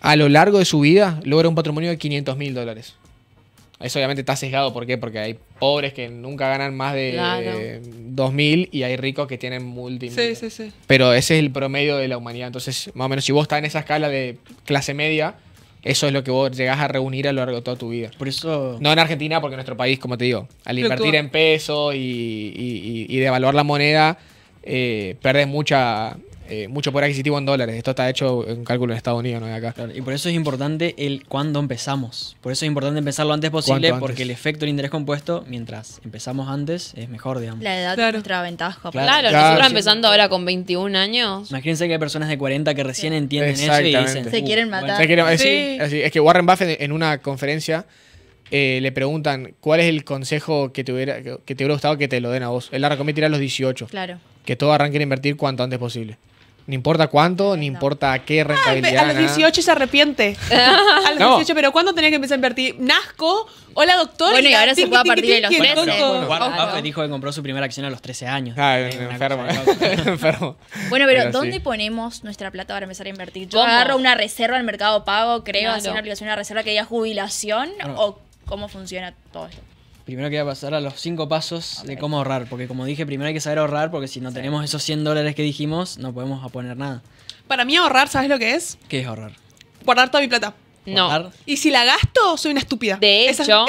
S4: a lo largo de su vida logra un patrimonio de 500 mil dólares. Eso obviamente está sesgado, ¿por qué? Porque hay pobres que nunca ganan más de 2.000 y hay ricos que tienen múltiples Sí, sí, sí. Pero ese es el promedio de la humanidad. Entonces, más o menos, si vos estás en esa escala de clase media, eso es lo que vos llegás a reunir a lo largo de toda tu vida. Por eso... No en Argentina, porque nuestro país, como te digo, al invertir en peso y, y, devaluar la moneda, perdes eh, perdés mucha eh, mucho poder adquisitivo en dólares. Esto está hecho en cálculo en Estados Unidos, no de acá. y por eso es importante el cuándo empezamos. Por eso es importante
S5: empezar lo antes posible, porque el efecto del interés compuesto, mientras empezamos antes, es mejor, digamos. La edad
S3: es nuestra ventaja.
S4: Claro, nosotros empezando
S3: ahora con 21 años.
S4: Imagínense que hay personas de 40 que recién entienden eso y dicen. Se quieren uh, matar. Eh, eh, es, que Warren Buffett en una conferencia. le preguntan cuál es el consejo que te, hubiera, que te hubiera gustado que te lo den a vos. Él la recomienda a los 18. Claro. Que todo arranquen a invertir cuanto antes posible. No importa cuánto, ni importa qué ah, rentabilidad. a los 18
S2: se arrepiente. a los 18, pero ¿cuándo tenía que empezar a invertir? ¿Nazco? Hola, doctor. Bueno, y ahora se puede
S1: a partir
S5: de los 13. Bueno, ah, dijo que compró su primera acción a los 13 años. Ah, eh, enfermo. Bueno, pero, ¿dónde
S1: ponemos nuestra plata para empezar a invertir? Yo agarro una reserva al mercado pago, creo, así una aplicación de reserva que diga jubilación
S5: o
S2: cómo funciona todo esto.
S5: Primero a pasar a los cinco pasos de cómo ahorrar, porque como dije, primero hay que saber ahorrar, porque si no tenemos esos 100 dólares que dijimos, no podemos poner nada.
S2: Para mí ahorrar,
S3: ¿sabes lo que es? ¿Qué es ahorrar? Guardar toda mi plata. No. Y si la gasto, soy una estúpida. De hecho,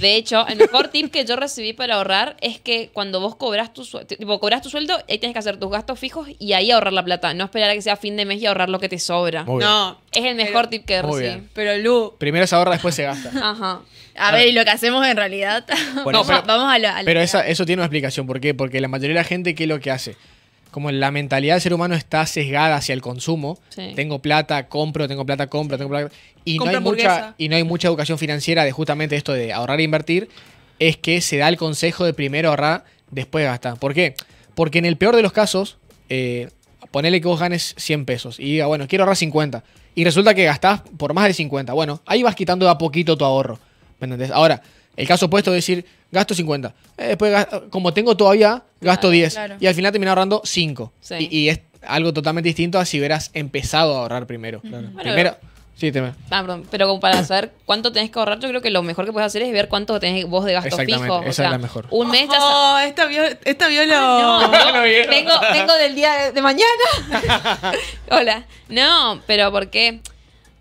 S3: de hecho, el mejor tip que yo recibí para ahorrar es que cuando vos cobras tu, sueldo, tu sueldo, ahí tienes que hacer tus gastos fijos y ahí ahorrar la plata. No esperar a que sea fin de mes y ahorrar lo que te sobra. no. Es el mejor tip que recibí. Pero Lu.
S4: Primero se ahorra, después se gasta.
S3: Ajá. A ver, y ah. lo que hacemos en realidad. vamos, pero, a, Pero
S4: eso tiene una explicación. ¿Por qué? Porque la mayoría de la gente, ¿qué es lo que hace? Como la mentalidad del ser humano está sesgada hacia el consumo. Tengo plata, compro, tengo plata, compro, tengo plata. Y no, hay mucha, y no hay mucha educación financiera de justamente esto de ahorrar e invertir. Es que se da el consejo de primero ahorrar, después gastar. ¿Por qué? Porque en el peor de los casos, eh, ponele que vos ganes 100 pesos y diga, bueno, quiero ahorrar 50. Y resulta que gastás por más de 50. Bueno, ahí vas quitando a poquito tu ahorro. Ahora, el caso opuesto es decir, gasto 50. Eh, después, como tengo todavía, gasto 10. Y al final termina ahorrando 5. Y, es algo totalmente distinto a si hubieras empezado a ahorrar primero. primero. Sí, te
S3: ah, Pero como para saber cuánto tenés que ahorrar, yo creo que lo mejor que puedes hacer es ver cuánto tenés vos de gasto fijo. es la mejor. Un mes Oh, esta vio, esta ah, vengo, del día de, de mañana. Hola. No, pero ¿por qué?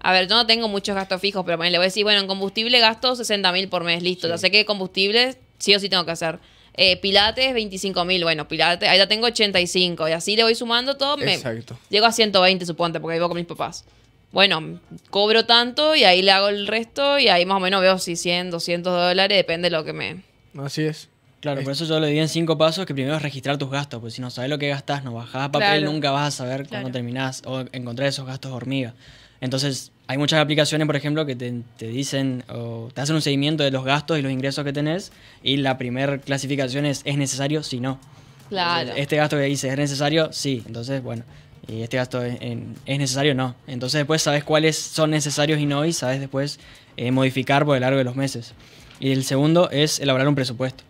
S3: A ver, yo no tengo muchos gastos fijos, pero le voy a decir, bueno, en combustible gasto 60 mil por mes, listo. Ya sé que combustible sí o sí tengo que hacer. Eh, pilates, 25 mil. Bueno, Pilates, ahí ya tengo 85. Y así le voy sumando todo. Me Exacto. Llego a 120, suponte, porque vivo con mis papás. Bueno, cobro tanto y ahí le hago el resto y ahí más o menos veo si 100, 200 dólares, depende de lo que me...
S5: Así es. Claro, por eso yo le di en cinco pasos, que primero es registrar tus gastos, porque si no sabes lo que gastás, no bajás papel, nunca vas a saber cómo terminás o encontrar esos gastos hormiga. Entonces, hay muchas aplicaciones, por ejemplo, que te, dicen o te hacen un seguimiento de los gastos y los ingresos que tenés y la primera clasificación es ¿es necesario? Si no. Claro. este gasto que dices es necesario, sí. Entonces, bueno, y este gasto es, es necesario, no. Entonces después sabes cuáles son necesarios y no y sabes después eh, modificar por el largo de los meses. Y el segundo es elaborar un presupuesto.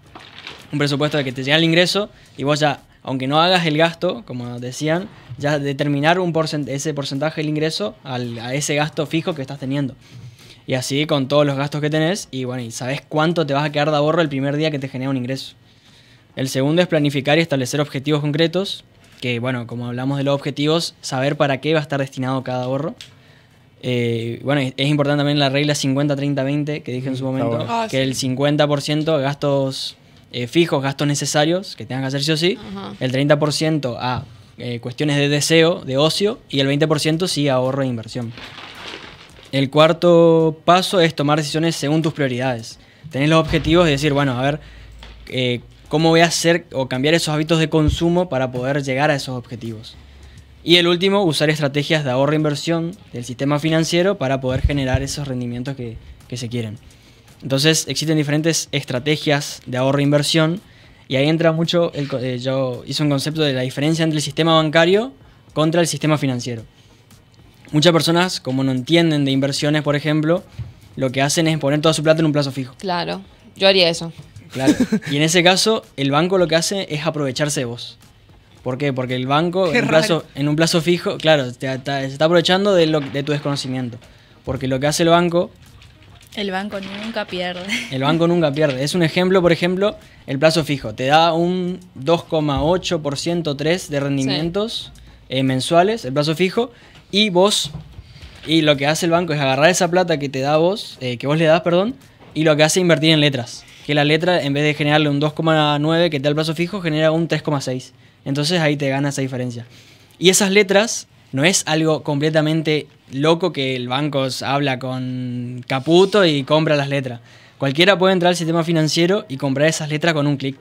S5: Un presupuesto de que te llega el ingreso y vos ya aunque no hagas el gasto, como decían, ya determinar un ese porcentaje del ingreso a ese gasto fijo que estás teniendo. Y así con todos los gastos que tenés, y bueno, y sabes cuánto te vas a quedar de ahorro el primer día que te genera un ingreso. El segundo es planificar y establecer objetivos concretos, que bueno, como hablamos de los objetivos, saber para qué va a estar destinado cada ahorro. Eh, bueno, es importante también la regla 50-30-20 que dije en su mm, momento, que el 50% gastos eh, fijos, gastos necesarios que tengan que hacer sí o sí, el 30% a eh, cuestiones de deseo, de ocio, y el 20% sí a ahorro e inversión. El cuarto paso es tomar decisiones según tus prioridades. tener los objetivos y decir, bueno, a ver, eh, ¿cómo voy a hacer o cambiar esos hábitos de consumo para poder llegar a esos objetivos? Y el último, usar estrategias de ahorro e inversión del sistema financiero para poder generar esos rendimientos que se quieren. Entonces existen diferentes estrategias de ahorro e inversión y ahí entra mucho, eh, yo hice un concepto de la diferencia entre el sistema bancario contra el sistema financiero. Muchas personas, como no entienden de inversiones, por ejemplo, lo que hacen es poner toda su plata en un plazo fijo.
S3: Claro, yo haría eso.
S5: Claro. Y en ese caso, el banco lo que hace es aprovecharse de vos. ¿Por qué? Porque el banco en un, plazo, fijo, claro, se está aprovechando de tu desconocimiento. Porque lo que hace el banco
S1: el banco nunca pierde. El
S5: banco nunca pierde. Es un ejemplo, por ejemplo, el plazo fijo. Te da un 2,8%, 3% de rendimientos eh, mensuales, el plazo fijo, y vos, y lo que hace el banco es agarrar esa plata que te da vos, eh, que vos le das, perdón, y lo que hace es invertir en letras. Que la letra, en vez de generarle un 2,9 que te da el plazo fijo, genera un 3,6. Entonces ahí te gana esa diferencia. Y esas letras no es algo completamente loco que el banco habla con Caputo y compra las letras. Cualquiera puede entrar al sistema financiero y comprar esas letras con un clic.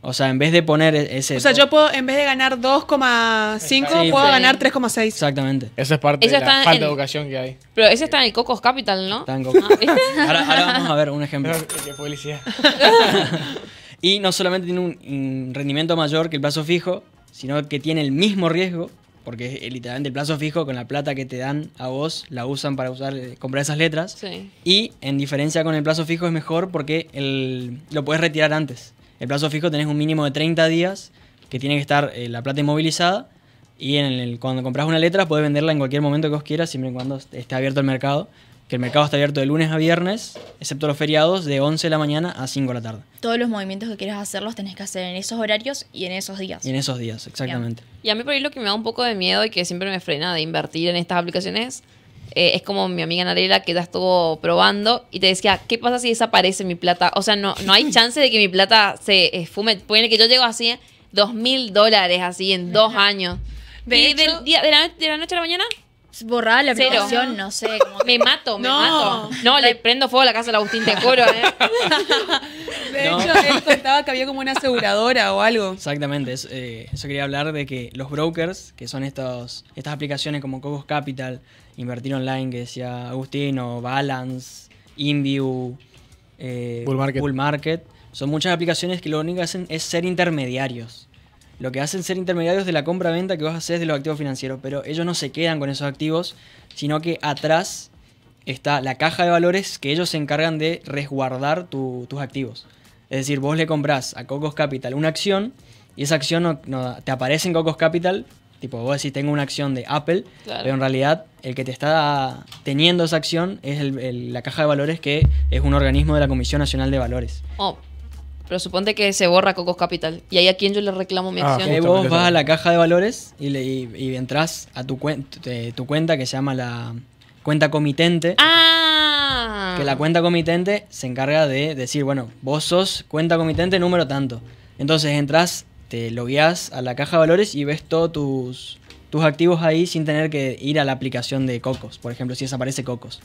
S5: O sea, en vez de poner e-, ese... O sea, yo puedo,
S2: en vez de ganar 2,5, puedo ganar
S5: 3,6. Exactamente. Esa es parte de la falta de educación que hay.
S3: Pero ese está en el Cocos Capital, ¿no?
S5: Ah, ahora, vamos a ver un ejemplo. Qué y no solamente tiene un rendimiento mayor que el plazo fijo, sino que tiene el mismo riesgo porque eh, literalmente el plazo fijo con la plata que te dan a vos, la usan para usar, eh, comprar esas letras. Y en diferencia con el plazo fijo es mejor porque lo puedes retirar antes. El plazo fijo tenés un mínimo de 30 días que tiene que estar eh, la plata inmovilizada y en cuando compras una letra podés venderla en cualquier momento que os quieras, siempre y cuando esté abierto el mercado que el mercado está abierto de lunes a viernes, excepto los feriados, de 11 de la mañana a 5 de la tarde.
S1: Todos los movimientos que quieras hacer los tenés que hacer en esos horarios y en
S3: esos días.
S5: Y en esos días, exactamente.
S3: Y a mí por ahí lo que me da un poco de miedo y que siempre me frena de invertir en estas aplicaciones eh, es como mi amiga Narela que ya estuvo probando y te decía, ¿qué pasa si desaparece mi plata? O sea, no, no hay chance de que mi plata se esfume. Eh, Puede que yo llego así, dos mil dólares así en dos años. del día, de la noche a la mañana borrar la aplicación, no sé. Me mato, me mato. No, le prendo fuego a la casa de Agustín, Tecoro ¿eh? De hecho, él contaba
S2: que había como
S5: una aseguradora o algo. Exactamente, eso, eh, quería hablar de que los brokers, que son estos, estas aplicaciones como Cocos Capital, Invertir Online, que decía Agustín, o Balance, InView, eh, Market. Bull Market, son muchas aplicaciones que lo único que hacen es ser intermediarios lo que hacen ser intermediarios de la compra-venta que vos haces de los activos financieros, pero ellos no se quedan con esos activos, sino que atrás está la caja de valores que ellos se encargan de resguardar tus activos. Es decir, vos le comprás a Cocos Capital una acción y esa acción te aparece en Cocos Capital. Tipo, vos decís, tengo una acción de Apple, pero en realidad el que te está teniendo esa acción es la caja de valores que es un organismo de la Comisión Nacional de Valores.
S3: Oh, pero suponte que se borra Cocos Capital. ¿Y ahí a quién yo le reclamo mi ah, acción? vos vas a la
S5: caja de valores y, le, y, entras a tu, tu cuenta que se llama la cuenta comitente.
S3: ¡Ah! Que la cuenta
S5: comitente se encarga de decir, bueno, vos sos cuenta comitente número tanto. Entonces entras, te lo logueas a la caja de valores y ves todos tus, tus activos ahí sin tener que ir a la aplicación de Cocos. Por ejemplo, si desaparece Cocos.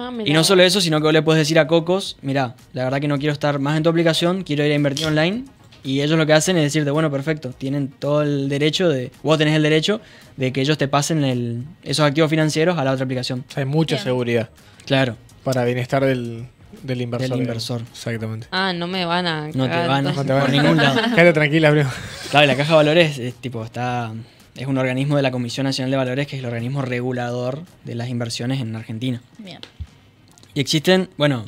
S5: Ah, y no solo eso, sino que le puedes decir a Cocos, mira, la verdad que no quiero estar más en tu aplicación, quiero ir a invertir online. Y ellos lo que hacen es decirte, bueno, perfecto, tienen todo el derecho de, vos tenés el derecho de que ellos te pasen el, esos activos
S4: financieros a la otra aplicación. hay mucha seguridad. Claro. Para bienestar del, del inversor. Del inversor. Exactamente. Ah,
S3: no me van a. No te van, no te van por ningún lado. Quédate
S4: tranquila, bro.
S5: Claro, la Caja de Valores es tipo, está. Es un organismo de la Comisión Nacional de Valores, que es el organismo regulador de las inversiones en Argentina. Bien existen, bueno,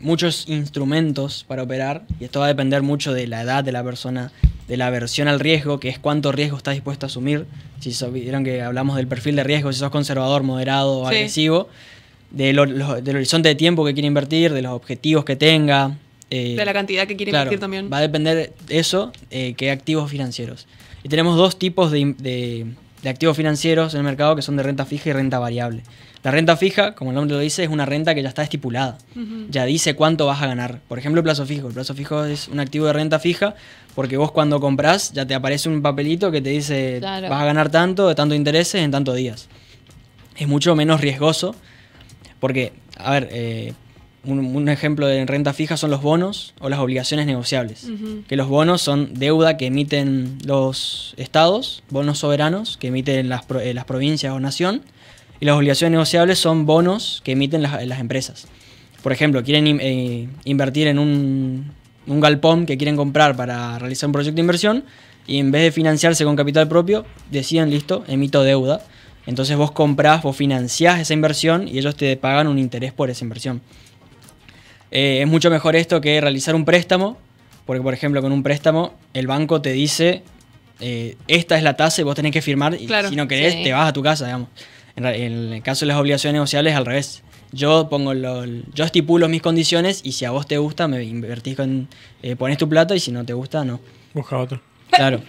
S5: muchos instrumentos para operar y esto va a depender mucho de la edad de la persona, de la aversión al riesgo, que es cuánto riesgo está dispuesto a asumir. Si so, vieron que hablamos del perfil de riesgo, si sos conservador, moderado o agresivo, del horizonte de tiempo que quiere invertir, de los objetivos que tenga. Eh, de la cantidad
S2: que quiere invertir también. Va a
S5: depender de eso, eh, que activos financieros. Y tenemos dos tipos de activos financieros en el mercado que son de renta fija y renta variable. La renta fija, como el nombre lo dice, es una renta que ya está estipulada. Ya dice cuánto vas a ganar. Por ejemplo, el plazo fijo. El plazo fijo es un activo de renta fija porque vos cuando compras ya te aparece un papelito que te dice vas a ganar tanto, de tanto intereses en tantos días. Es mucho menos riesgoso porque, a ver, eh, un, ejemplo de renta fija son los bonos o las obligaciones negociables. Que los bonos son deuda que emiten los estados, bonos soberanos que emiten las, eh, las provincias o nación y las obligaciones negociables son bonos que emiten las, empresas. Por ejemplo, quieren eh, invertir en un, galpón que quieren comprar para realizar un proyecto de inversión y en vez de financiarse con capital propio, deciden, listo, emito deuda. Entonces vos compras, vos financiás esa inversión y ellos te pagan un interés por esa inversión. Eh, es mucho mejor esto que realizar un préstamo, porque por ejemplo con un préstamo el banco te dice, eh, esta es la tasa y vos tenés que firmar y si no querés te vas a tu casa, digamos. En, el caso de las obligaciones negociables, al revés. Yo pongo yo estipulo mis condiciones y si a vos te gusta, me invertís con. Eh, pones tu plata y si no te gusta, no. Busca otro. Claro.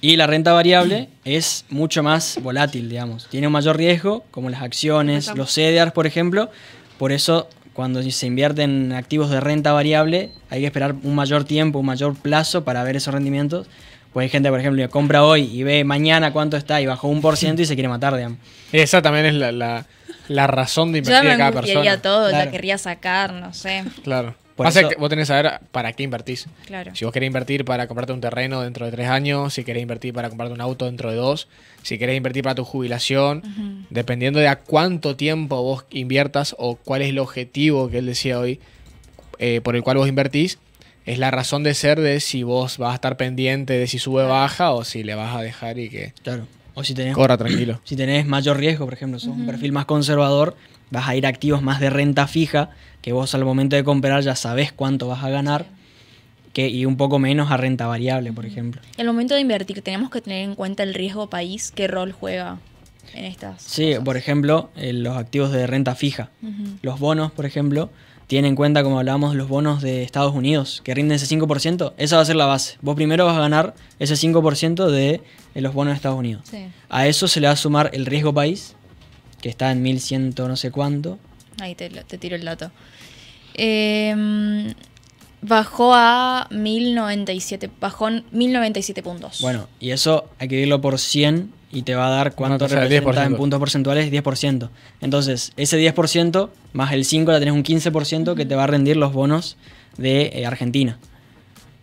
S5: Y la renta variable es mucho más volátil, digamos. Tiene un mayor riesgo, como las acciones, los CDRs, por ejemplo. Por eso, cuando se invierten en activos de renta variable, hay que esperar un mayor tiempo, un mayor plazo para ver esos rendimientos. Pues hay gente, por ejemplo, que compra hoy y ve mañana cuánto está y bajó un por ciento y se quiere matar, digamos. Esa también es
S4: la, razón de invertir de cada persona. Yo me todo, la
S1: querría sacar, no sé.
S4: Claro. que vos tenés que saber para qué invertís. Claro. Si vos querés invertir para comprarte un terreno dentro de tres años, si querés invertir para comprarte un auto dentro de dos, si querés invertir para tu jubilación, dependiendo de a cuánto tiempo vos inviertas o cuál es el objetivo que él decía hoy eh, por el cual vos invertís, es la razón de ser de si vos vas a estar pendiente de si sube baja o si le vas a dejar y que claro. o si tenés, corra tranquilo. Si tenés mayor riesgo, por ejemplo, sos
S5: un perfil más conservador, vas a ir a activos más de renta fija, que vos al momento de comprar ya sabés cuánto vas a ganar. Que, y un poco menos a renta variable, por ejemplo.
S1: En el momento de invertir, tenemos que tener en cuenta el riesgo país, qué rol juega en estas.
S5: Sí, por ejemplo, eh, los activos de renta fija. Los bonos, por ejemplo, tiene en cuenta, como hablábamos, los bonos de Estados Unidos, que rinden ese 5%, esa va a ser la base. Vos primero vas a ganar ese 5% de eh, los bonos de Estados Unidos. A eso se le va a sumar el riesgo país, que está en 1100 no sé cuánto.
S1: Ahí te, tiro el dato. Em, bajó a 1097, bajó 1097 puntos.
S4: Bueno,
S5: y eso hay que irlo por 100 y te va a dar cuánto te representa en puntos porcentuales, 10%. Entonces, ese 10% más el 5 la tenés un 15% que te va a rendir los bonos de eh, Argentina.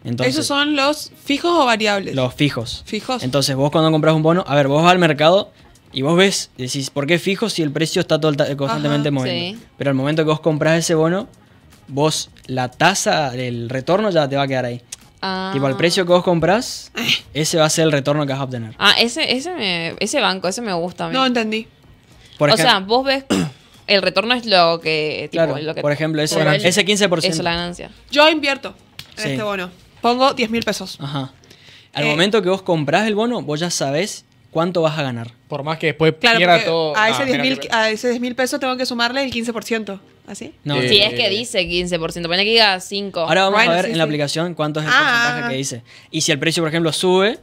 S5: Entonces, ¿Esos
S2: son los fijos o variables?
S5: Los fijos. Fijos. Entonces, vos cuando compras un bono, a ver, vos vas al mercado y vos ves, decís, ¿por qué fijo si el precio está eh, constantemente moviendo? Pero al momento que vos compras ese bono, vos la tasa, del retorno ya te va a quedar ahí. Ah. Tipo, el precio que vos compras, ese va a ser el retorno que vas a obtener.
S3: Ah, ese, ese, ese banco, ese me gusta. A mí. No entendí. o sea, vos ves. El retorno es lo que. por
S5: ejemplo, ese, ese 15%.
S3: la ganancia. Yo invierto
S2: en este bono. Pongo 10 mil pesos.
S5: Ajá. Al eh, momento que vos comprás el bono, vos ya sabés ¿Cuánto vas a ganar? Por más que después pierda todo. A ese 10
S2: ah, mil, pesos tengo que sumarle el 15%. ¿Así? No. si es que dice 15%, pone que
S3: diga 5.
S2: Ahora vamos a ver en la
S5: aplicación cuánto es el ah. porcentaje que dice. Y si el precio, por ejemplo, sube,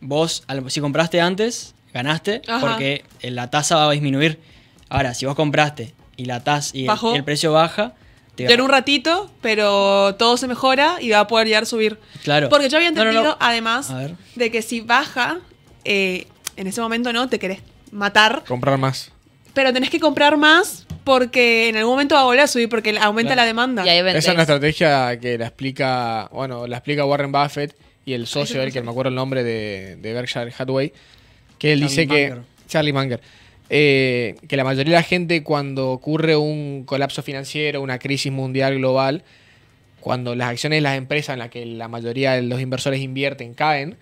S5: vos, si compraste antes, ganaste, porque eh, la tasa va a disminuir. Ahora, si vos compraste y la tasa y el, precio baja, Tiene un ratito,
S2: pero todo se mejora y va a poder llegar a subir.
S4: Claro. Porque yo había entendido,
S2: además, de que si baja, eh, en ese momento no te querés matar.
S4: Comprar más.
S2: Pero tenés que comprar más porque en algún momento va a volver a subir porque aumenta la demanda. Esa es una
S4: estrategia que la explica, bueno, la explica Warren Buffett y el socio, el que me acuerdo el nombre de, Berkshire Hathaway, que él dice que Charlie Munger, eh, que la mayoría de la gente cuando ocurre un colapso financiero, una crisis mundial global, cuando las acciones de las empresas en las que la mayoría de los inversores invierten caen,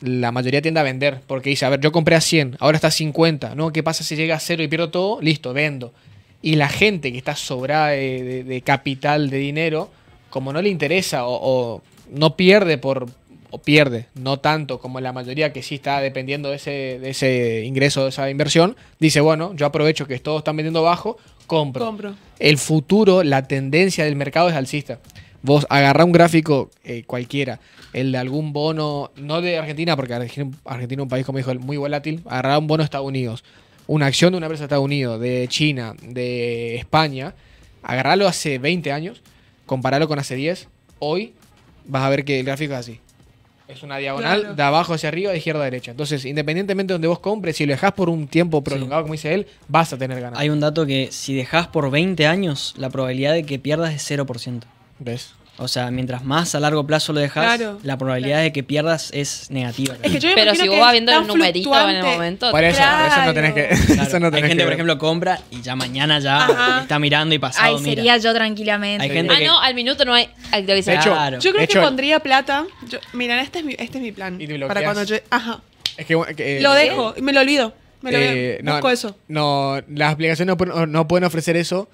S4: la mayoría tiende a vender, porque dice, a ver, yo compré a 100, ahora está a 50, ¿no? ¿Qué pasa si llega a cero y pierdo todo? Listo, vendo. Y la gente que está sobrada de, capital, de dinero, como no le interesa o, no pierde por... O pierde, no tanto como la mayoría que sí está dependiendo de ese, ingreso, de esa inversión, dice, bueno, yo aprovecho que todos están vendiendo bajo, compro. El futuro, la tendencia del mercado es alcista. Vos agarrá un gráfico eh, cualquiera, el de algún bono, no de Argentina, porque Argentina, es un país, como dijo él, muy volátil. Agarrá un bono de Estados Unidos, una acción de una empresa de Estados Unidos, de China, de España. Agarralo hace 20 años, compararlo con hace 10. Hoy vas a ver que el gráfico es así. Es una diagonal de abajo hacia arriba, de izquierda a derecha. Entonces, independientemente de donde vos compres, si lo dejás por un tiempo prolongado, como dice él, vas a
S5: tener ganas. Hay un dato que si dejás por 20 años, la probabilidad de que pierdas es 0%. ¿Ves? O sea, mientras más a largo plazo lo dejas, la probabilidad de que pierdas es negativa. Es
S3: que yo Pero si vos vas viendo el numerito en el momento. Por eso, no tenés
S5: que. no tenés Hay gente, por ejemplo, compra y ya mañana ya está mirando y pasado. Ahí sería
S2: yo tranquilamente. ah, no, al minuto no hay actualización. Claro. Yo creo que pondría plata. Yo, miren, este es mi, este es mi plan. para cuando yo. Ajá.
S4: Es que, lo eh, dejo,
S2: y me lo olvido. Me lo eh, olvido. Busco eso.
S4: No, las aplicaciones no, no pueden ofrecer eso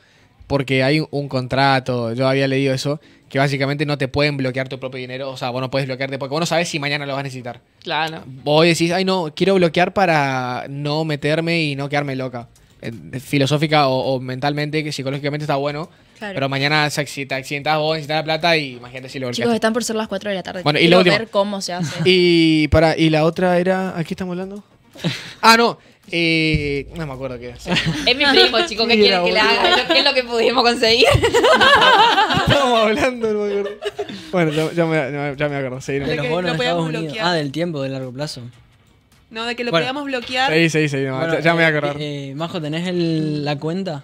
S4: porque hay un contrato, yo había leído eso, que básicamente no te pueden bloquear tu propio dinero, o sea, vos no puedes bloquearte porque vos no sabes si mañana lo vas a necesitar. Claro. Vos decís, ay no, quiero bloquear para no meterme y no quedarme loca. Eh, filosófica o, mentalmente, que psicológicamente está bueno, pero mañana si te accidentas vos necesitas la plata y imagínate si lo Chicos, están por ser las 4 de la tarde. Bueno, y ver cómo se hace. Y, para, y la otra era, ¿aquí estamos hablando? ah, no, y eh, no me acuerdo qué es Es
S3: mi primo, chico, ¿qué quieren que le haga? ¿Qué es lo que pudimos conseguir?
S4: Estamos hablando, no me acuerdo. Bueno, ya, ya me, ya acuerdo. los bonos de Ah, del tiempo, del largo
S5: plazo.
S2: No, de que lo podíamos bloquear. Sí, sí, sí, ya,
S5: me voy a Eh, eh, eh Majo, ¿tenés
S4: la cuenta?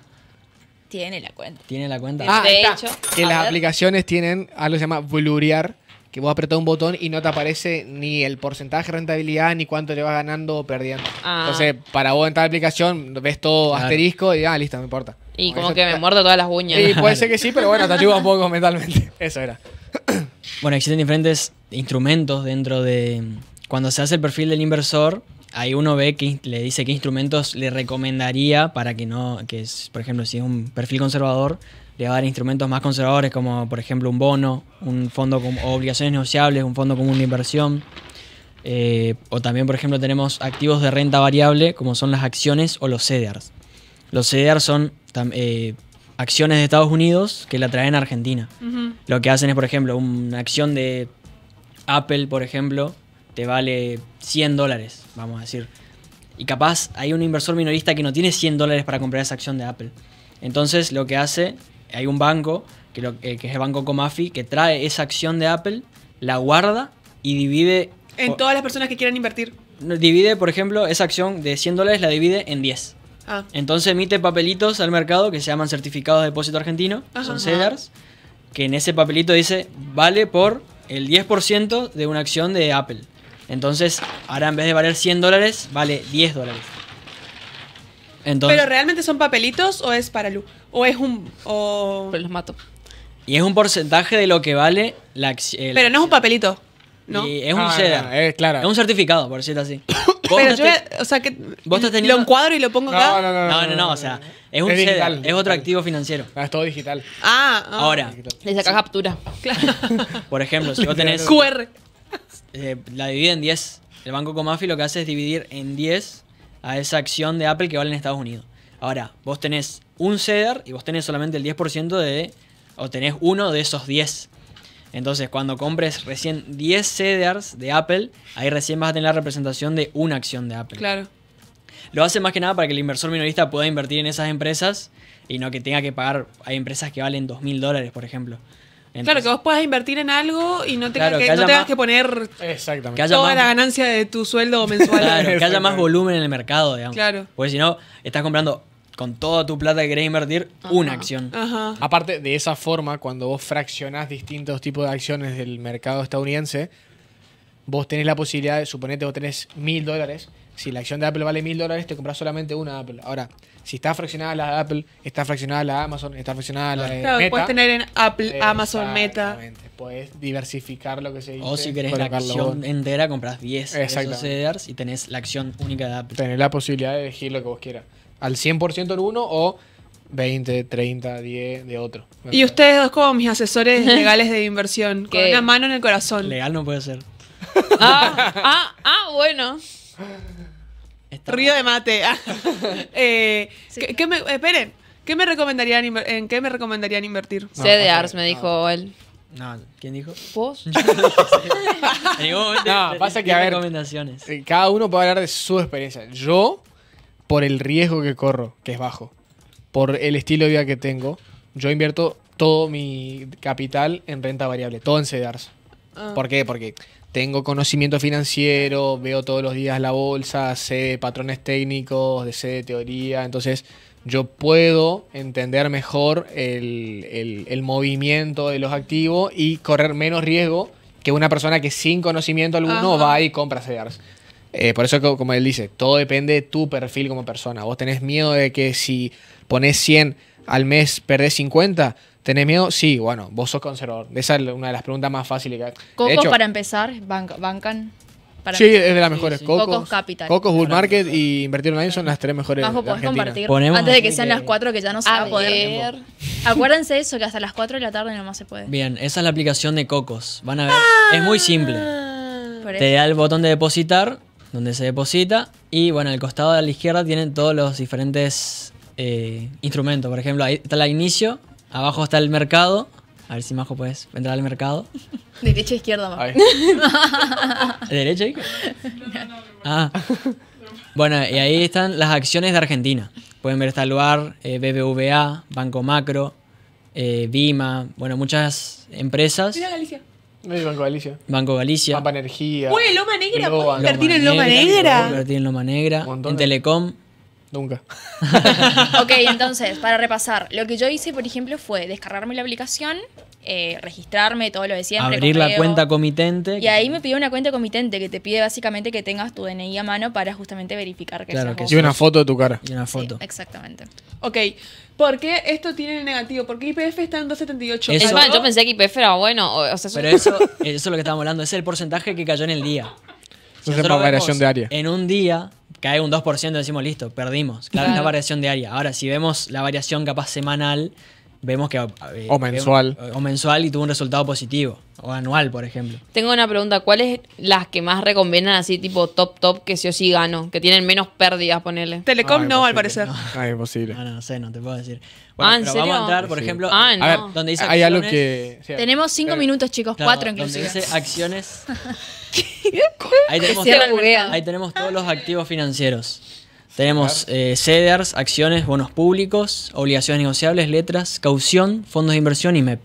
S2: Tiene la cuenta.
S4: Tiene la cuenta. Ah, de
S5: hecho. Que las
S4: aplicaciones tienen algo que se llama blurear que vos apretás un botón y no te aparece ni el porcentaje de rentabilidad ni cuánto llevas vas ganando o perdiendo. Ah. Entonces, para vos en a aplicación, ves todo asterisco y ah, listo, no importa. Y como, que me todas las uñas. Y puede ser que sí, pero bueno, te ayuda un poco mentalmente. Eso era.
S5: Bueno, existen diferentes instrumentos dentro de... Cuando se hace el perfil del inversor, ahí uno ve que le dice qué instrumentos le recomendaría para que no, que es, por ejemplo, si es un perfil conservador, le va a dar instrumentos más conservadores como por ejemplo un bono, un fondo con obligaciones negociables, un fondo común de inversión. Eh, o también por ejemplo tenemos activos de renta variable como son las acciones o los CDRs. Los CDRs son eh, acciones de Estados Unidos que la traen a Argentina. Lo que hacen es por ejemplo una acción de Apple por ejemplo te vale 100 dólares, vamos a decir. Y capaz hay un inversor minorista que no tiene 100 dólares para comprar esa acción de Apple. Entonces lo que hace hay un banco, que, eh, que es el banco Comafi, que trae esa acción de Apple, la guarda y divide... En todas las personas que quieran invertir. Divide, por ejemplo, esa acción de 100 dólares la divide en 10. Ah. Entonces emite papelitos al mercado que se llaman certificados de depósito argentino, son sellers, que en ese papelito dice vale por el 10% de una acción de Apple. Entonces, ahora en vez de valer 100 dólares, vale 10 dólares. ¿Pero
S2: realmente son papelitos o es para luz ¿O es un.? O... Pues
S5: los mato. Y es un porcentaje de lo que vale la acción. Pero
S2: no es un papelito.
S5: ¿no? es un ah, SEDA. es, claro. un certificado, por decirlo así. Pero yo, o sea, que ¿Vos lo encuadro y lo pongo acá. No, no, no. o sea, es un es, es otro activo financiero. Ah, es todo digital. Ah, ah. ahora. Le
S3: sacas captura.
S5: Por ejemplo, si vos tenés. QR. Eh, la divide en 10. El banco Comafi lo que hace es dividir en 10 a esa acción de Apple que vale en Estados Unidos. Ahora, vos tenés un ceder y vos tenés solamente el 10% de... o tenés uno de esos 10. Entonces, cuando compres recién 10 CEDARs de Apple, ahí recién vas a tener la representación de una acción de Apple. Claro. Lo hace más que nada para que el inversor minorista pueda invertir en esas empresas y no que tenga que pagar. Hay empresas que valen 2.000 dólares, por ejemplo claro, que
S2: vos puedas invertir en algo y no, tengas que, poner toda la
S5: ganancia de tu sueldo mensual. que haya más volumen en el mercado, digamos. Claro. Porque si no, estás comprando con
S4: toda tu plata que querés invertir una acción. Aparte, de esa forma, cuando vos fraccionás distintos tipos de acciones del mercado estadounidense, vos tenés la posibilidad de, suponete, vos tenés mil dólares si la acción de Apple vale mil dólares, te compras solamente una Apple. Ahora, si está fraccionada la Apple, está fraccionada la Amazon, está fraccionada la claro, eh, puedes tener en Apple, eh, Amazon, Meta. Puedes diversificar lo que se dice. O si querés la acción entera, compras 10 CDRs y tenés la acción única de Apple. Tenés la posibilidad de elegir lo que vos quieras. Al 100% en uno o 20, 30, 10 de otro. Y
S2: ustedes dos como mis asesores legales de inversión, con una mano en el corazón.
S4: Legal no puede ser.
S3: ah, ah, ah, bueno.
S2: Río de mate. Eh, esperen, ¿qué me recomendarían, ¿en qué me recomendarían invertir? No, me dijo
S5: él. ¿quién dijo? ¿Vos? no, pasa que, a ver, recomendaciones.
S4: Eh, cada uno puede hablar de su experiencia. Yo, por el riesgo que corro, que es bajo, por el estilo de vida que tengo, yo invierto todo mi capital en renta variable, todo en CDRs. Ah. ¿Por qué? Porque tengo conocimiento financiero, veo todos los días la bolsa, sé patrones técnicos, sé teoría, entonces yo puedo entender mejor el, movimiento de los activos y correr menos riesgo que una persona que sin conocimiento alguno va y compra CDRs. Eh, por eso, como él dice, todo depende de tu perfil como persona. Vos tenés miedo de que si pones 100 al mes, perdés 50. ¿Tenés miedo? Sí, bueno, vos sos conservador. Esa es una de las preguntas más fáciles que Cocos, para
S1: empezar, banca, bancan. Para sí, es de las mejores. Cocos, Capital. Cocos,
S4: Bull Market y Invertir Online son las tres mejores. podés compartir. Antes de que sean las
S1: cuatro que ya no se va a poder. Acuérdense eso, que hasta las cuatro de la tarde nomás se puede.
S4: Bien,
S5: esa es la aplicación de Cocos. Van a ver. Ah. es muy simple. Te da el botón de depositar, donde se deposita. Y bueno, al costado de la izquierda tienen todos los diferentes eh, instrumentos. Por ejemplo, ahí está la inicio Abajo está el mercado. A ver si Majo puedes entrar al mercado.
S1: Derecha, e izquierda, Majo.
S5: ¿Derecha? E ah. Bueno, y ahí están las acciones de Argentina. Pueden ver este lugar, eh, BBVA, Banco Macro, eh, Vima, bueno, muchas empresas. Mira
S4: Galicia. Banco Galicia.
S5: Banco Galicia. Energía. Uy, Loma Negra. invertir en Loma Negra. en Loma Negra. En Telecom. Nunca.
S1: ok, entonces, para repasar, lo que yo hice, por ejemplo, fue descargarme la aplicación, eh, registrarme, todo lo de siempre. Abrir la cuenta
S5: comitente. Y ahí
S1: me pidió una cuenta comitente que te pide básicamente que tengas tu DNI a mano para justamente verificar que claro, que una
S4: foto de tu cara. Y una foto. exactamente.
S2: Ok, ¿por qué esto tiene negativo? ¿Por qué IPF está en 278?
S4: Eso, más, yo pensé
S5: que IPF era bueno. pero eso, eso es lo que estábamos hablando, es el porcentaje que cayó en el día. eso es la variación diaria. En un día cae un 2%, decimos listo, perdimos. Claro, es la variación diaria. Ahora, si vemos la variación capaz semanal, vemos que. Eh, o mensual. Eh, o mensual y tuvo un resultado positivo o anual, por ejemplo.
S3: Tengo una pregunta, ¿cuáles las que más recomiendan así tipo top top que sí o sí gano? Que tienen menos pérdidas, ponerle. Telecom no, al parecer.
S5: Ay, Ah, imposible. No, no sé, no te puedo decir. Ah, vamos a entrar, por ejemplo, ah, a ver, donde dice hay algo que... tenemos
S1: cinco minutos, chicos, cuatro inclusive. dice acciones...
S5: ahí, tenemos, ahí tenemos todos los activos financieros. Tenemos eh, acciones, bonos públicos, obligaciones negociables, letras, caución, fondos de inversión y MEP.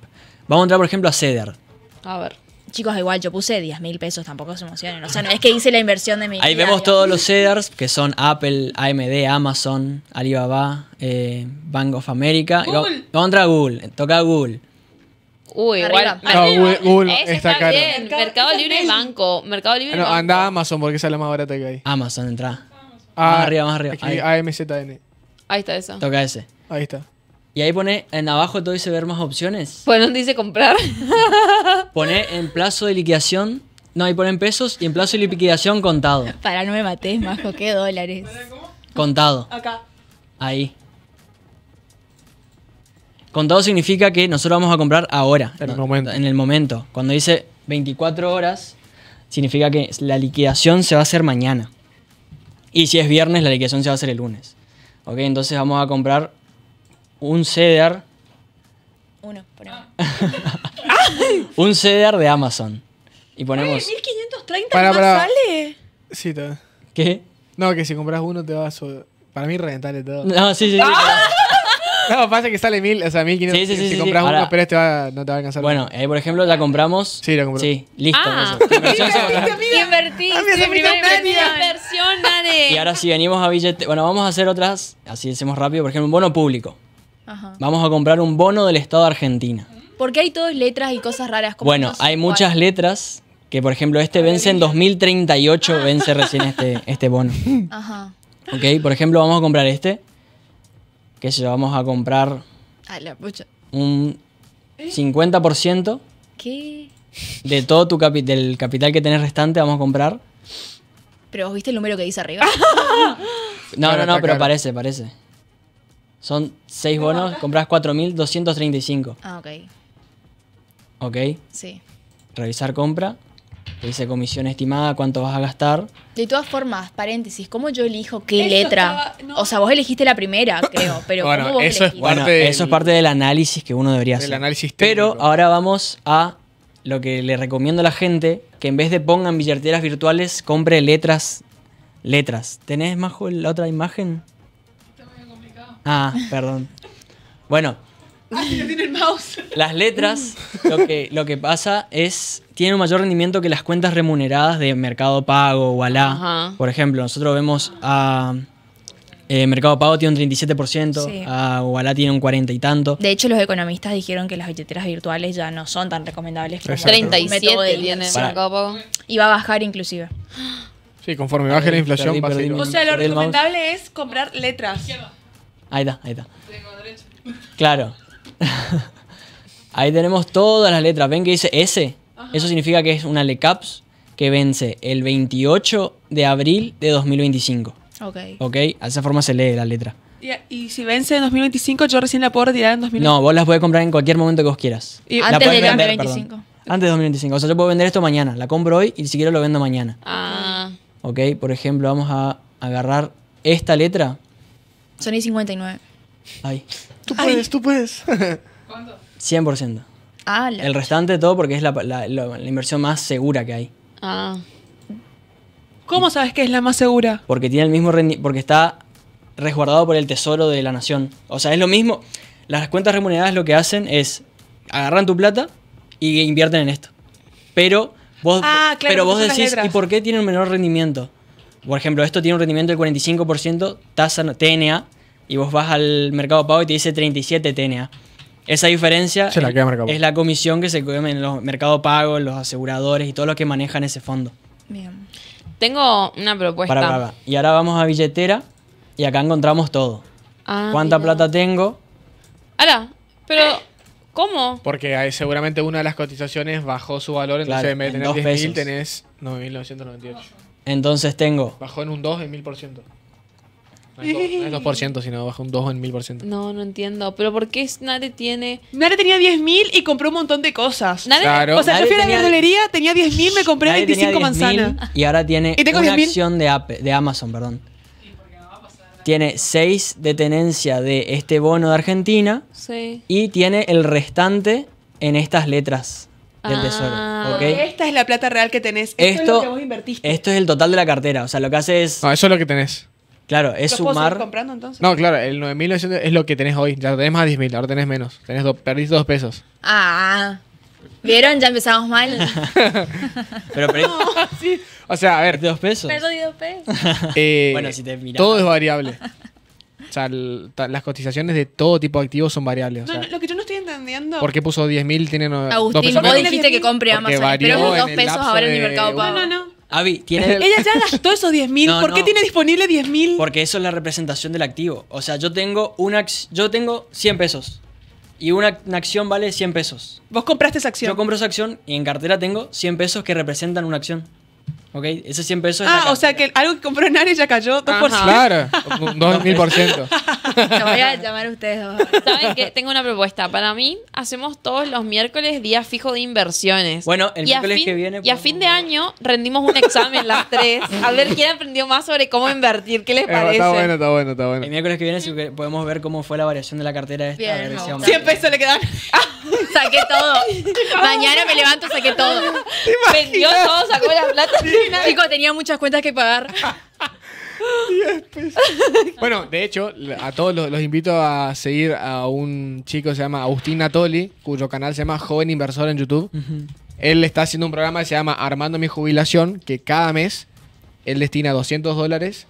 S5: Vamos a entrar, por ejemplo, a CEDER.
S1: A ver. Chicos, igual yo puse 10 mil pesos, tampoco se emocionen. O sea, no es que hice la inversión de
S3: mi. Ahí
S5: vemos todos los sellers, que son Apple, AMD, Amazon, Alibaba, eh, Bank of America. Contra Google, toca Google.
S3: Uy, igual. No, está, Mercado Libre y Banco. Mercado Libre. No,
S4: anda Amazon porque es la más barata que hay. Amazon, entra. Ah, más arriba, más arriba. ahí. AMZN.
S3: Ahí está esa. Toca
S5: ese. Ahí está. Y ahí pone en abajo todo dice ver más opciones. ¿Por pues dónde dice comprar. Pone en plazo de liquidación. No, ahí pone en pesos y en plazo de liquidación contado.
S1: Para no me mates, majo, qué dólares. Contado. Acá.
S5: Ahí. Contado significa que nosotros vamos a comprar ahora. En el momento. En el momento. Cuando dice 24 horas, significa que la liquidación se va a hacer mañana. Y si es viernes, la liquidación se va a hacer el lunes. ¿Ok? Entonces vamos a comprar un cedar. Uno, ponemos.
S4: un cedar de Amazon. Y ponemos.
S2: 1530 Para, sale.
S4: Sí, todo. ¿Qué? No, que si compras uno te vas a. Para mí reventarle todo. No, sí, sí, sí. No, pasa que sale mil, o sea, 1500. si compras uno, pero este va- no te va a alcanzar. Bueno, ahí eh, por
S5: ejemplo ya compramos. Sí, la compramos. Sí, listo. Ah.
S3: invertiste Invertí primera Y ahora
S5: si venimos a billete. Bueno, vamos a hacer otras. Así decimos rápido. Por ejemplo, un bono público. Vamos a comprar un bono del Estado de Argentina.
S1: Porque hay todas letras y cosas raras. Como bueno,
S5: hay muchas letras que, por ejemplo, este vence en 2038, ah. vence recién este, este bono. Ajá. Ok, por ejemplo, vamos a comprar este. Que se vamos a comprar. pucha. Un 50%. ¿Qué? De todo tu del capital que tenés restante, vamos a comprar.
S1: Pero vos viste el número que dice arriba.
S5: no, no, no, pero parece, parece. Son seis bonos, compras 4.235. Ah, ok. Ok. Sí. Revisar compra. dice comisión estimada, cuánto vas a gastar.
S1: De todas formas, paréntesis, ¿cómo yo elijo qué letra? O sea, vos elegiste la primera, creo, pero bueno, eso, es parte
S5: del, eso es parte del análisis que uno debería hacer. Análisis pero ahora vamos a lo que le recomiendo a la gente, que en vez de pongan billeteras virtuales, compre letras. Letras. ¿Tenés, Majo, la otra imagen? Ah, perdón. Bueno. Ah, las letras, lo que, lo que pasa es, tienen un mayor rendimiento que las cuentas remuneradas de Mercado Pago o Alá. Por ejemplo, nosotros vemos a... Eh, Mercado Pago tiene un 37%, sí. a tiene un 40 y tanto.
S1: De hecho, los economistas dijeron que las billeteras virtuales ya no son tan recomendables. Como 37 tiene Mercado Pago. Y va a bajar inclusive.
S5: Sí, conforme baje la inflación, O sea, lo recomendable
S2: es comprar letras.
S5: Ahí está, ahí está. Claro. ahí tenemos todas las letras. ¿Ven que dice S? Eso significa que es una LECAPS que vence el 28 de abril de 2025. Ok. Ok, de esa forma se lee la letra.
S2: Y, si vence en 2025, yo recién la puedo retirar en 2025.
S5: No, vos las podés comprar en cualquier momento que vos quieras. antes de 2025. Antes de 2025. O sea, yo puedo vender esto mañana. La compro hoy y si quiero lo vendo mañana.
S2: Ah.
S5: Ok, por ejemplo, vamos a agarrar esta letra
S1: Sony 59.
S5: Ay. Tú puedes, tú puedes. ¿Cuánto? 100%. Ah, El restante todo porque es la, la, inversión más segura que hay.
S2: Ah. ¿Cómo sabes que es la más segura?
S5: Porque tiene el mismo porque está resguardado por el tesoro de la nación. O sea, es lo mismo. Las cuentas remuneradas lo que hacen es agarran tu plata y invierten en esto. Pero vos, ah, pero vos decís, ¿y por qué tiene un menor rendimiento? Por ejemplo, esto tiene un rendimiento del 45%, tasa TNA, y vos vas al mercado pago y te dice 37 TNA. Esa diferencia es, la comisión que se come en los Mercado pagos, los aseguradores y todo lo que manejan ese fondo.
S3: Tengo una propuesta.
S5: Y ahora vamos a billetera y acá encontramos todo. Ah, ¿Cuánta plata tengo?
S3: Ahora, pero ¿cómo?
S4: Porque hay, seguramente una de las cotizaciones bajó su valor, entonces en vez de tener 10.000 tenés 9.998. Entonces tengo. Bajó en un 2 en 1000%. No es, 2%, sino baja un 2 en 1000%.
S3: No, no entiendo. Pero ¿por qué nadie tiene.? Nadie tenía 10.000 y compró un montón de cosas. Claro. o sea, yo fui a la tenía- tenía 10.000, me compré
S2: 25 manzanas.
S5: Y ahora tiene ¿Y tengo una 10.000? acción de, de Amazon, perdón. Tiene 6 de tenencia de este bono de Argentina Sí. y tiene el restante en estas letras del ah. tesoro.
S2: Esta es la plata real que tenés. Esto, es lo que vos invertiste.
S5: Esto es el total de la cartera.
S4: O sea, lo que hace es. No, eso es lo que tenés. Claro, es sumar.
S2: comprando entonces? No,
S4: claro, el 9.900 es lo que tenés hoy. Ya tenés más 10.000, ahora tenés menos. Tenés Perdís dos pesos.
S2: Ah.
S1: ¿Vieron? Ya empezamos mal.
S4: pero, pero... sí. O sea, a ver. ¿Dos pesos? Perdí dos pesos. Eh, bueno, si te Todo es variable. O sea, las cotizaciones de todo tipo de activos son variables. lo que yo no estoy entendiendo. ¿Por qué puso 10.000? tiene tiene dos pesos vos dijiste
S1: que compre Amazon.
S4: Pero es dos pesos ahora en el
S5: mercado pago.
S1: No, no, no.
S4: Avi,
S5: tiene. Ella ya gastó esos 10.000 mil. ¿Por qué tiene disponible 10.000? mil? Porque eso es la representación del activo. O sea, yo tengo, una, yo tengo 100 pesos. Y una, una, acción vale 100 pesos. ¿Vos compraste esa acción? Yo compro esa acción y en cartera tengo 100 pesos que representan una acción. ¿Ok? Eso siempre eso Ah, o sea
S2: que algo que compró en Ari ya cayó 2%. Claro,
S4: 2000%.
S3: Lo voy a llamar a ustedes dos. ¿Saben qué? Tengo una propuesta. Para mí, hacemos todos los miércoles día fijo de inversiones.
S5: Bueno, el miércoles que
S3: viene. Y a fin de año rendimos un examen las tres. A ver quién aprendió más sobre cómo invertir. ¿Qué les eh, parece? Está bueno,
S5: está bueno, está bueno. El miércoles que viene podemos ver cómo fue la variación de la cartera esta. Bien, 100 pesos le quedan.
S3: saqué todo. Mañana
S5: me levanto, saqué todo.
S1: Vendió todo, sacó las plata. Chico, tenía muchas cuentas que pagar.
S4: Pues. bueno, de hecho, a todos los, invito a seguir a un chico que se llama Agustín Natoli, cuyo canal se llama Joven Inversor en YouTube. Él está haciendo un programa que se llama Armando mi jubilación, que cada mes él destina 200 dólares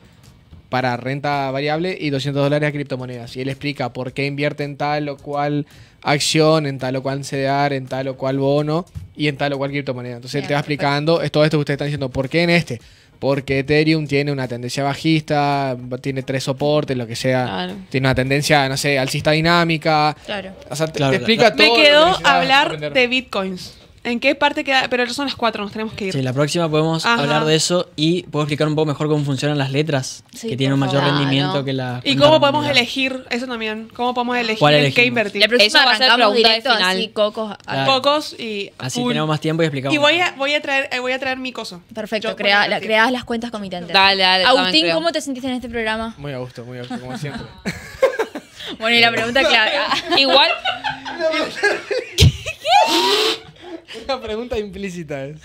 S4: para renta variable y 200 dólares a criptomonedas. Y él explica por qué invierte en tal o cual acción, en tal o cual CDR, en tal o cual bono y en tal o cual criptomoneda. Entonces él te va explicando es todo esto que ustedes están diciendo, ¿por qué en este? Porque Ethereum tiene una tendencia bajista, tiene tres soportes, lo que sea. Tiene una tendencia, no sé, alcista dinámica. Claro. O sea, te, explica todo. Me quedó hablar
S2: de bitcoins. ¿En qué parte queda? Pero son las cuatro, nos tenemos que ir. Sí,
S5: la próxima podemos hablar de eso y puedo explicar un poco mejor cómo funcionan las letras, que tienen un mayor rendimiento que la. Y cómo podemos
S2: elegir, eso también, cómo podemos elegir en qué invertir. La próxima eso va a ser pregunta directo, Así, cocos, cocos y. Así
S5: tenemos más tiempo y explicamos. Y voy
S2: a, traer, eh, voy a traer mi coso. Perfecto, crea, creas las cuentas comitentes.
S4: Dale, dale. Agustín, ¿cómo
S1: te sentiste en este programa?
S4: Muy a gusto, muy a gusto, como siempre. bueno,
S3: y la pregunta clara. Igual. ¿Qué?
S4: Una pregunta implícita es.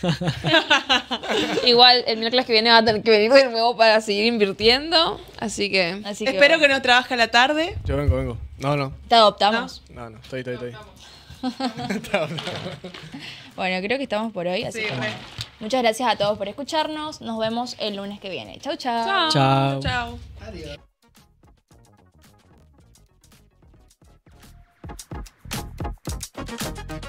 S3: Igual el miércoles que viene va a tener que venir de nuevo para seguir invirtiendo. Así que. Espero que no trabaje a la
S2: tarde.
S4: Yo vengo, vengo. No, no. ¿Te adoptamos? No, no, estoy, estoy, estoy. Te
S1: adoptamos. bueno, creo que estamos por hoy. Así que, muchas gracias a todos por escucharnos. Nos vemos el lunes que viene. Chau, chau. Chao. Chao. Chao. Adiós.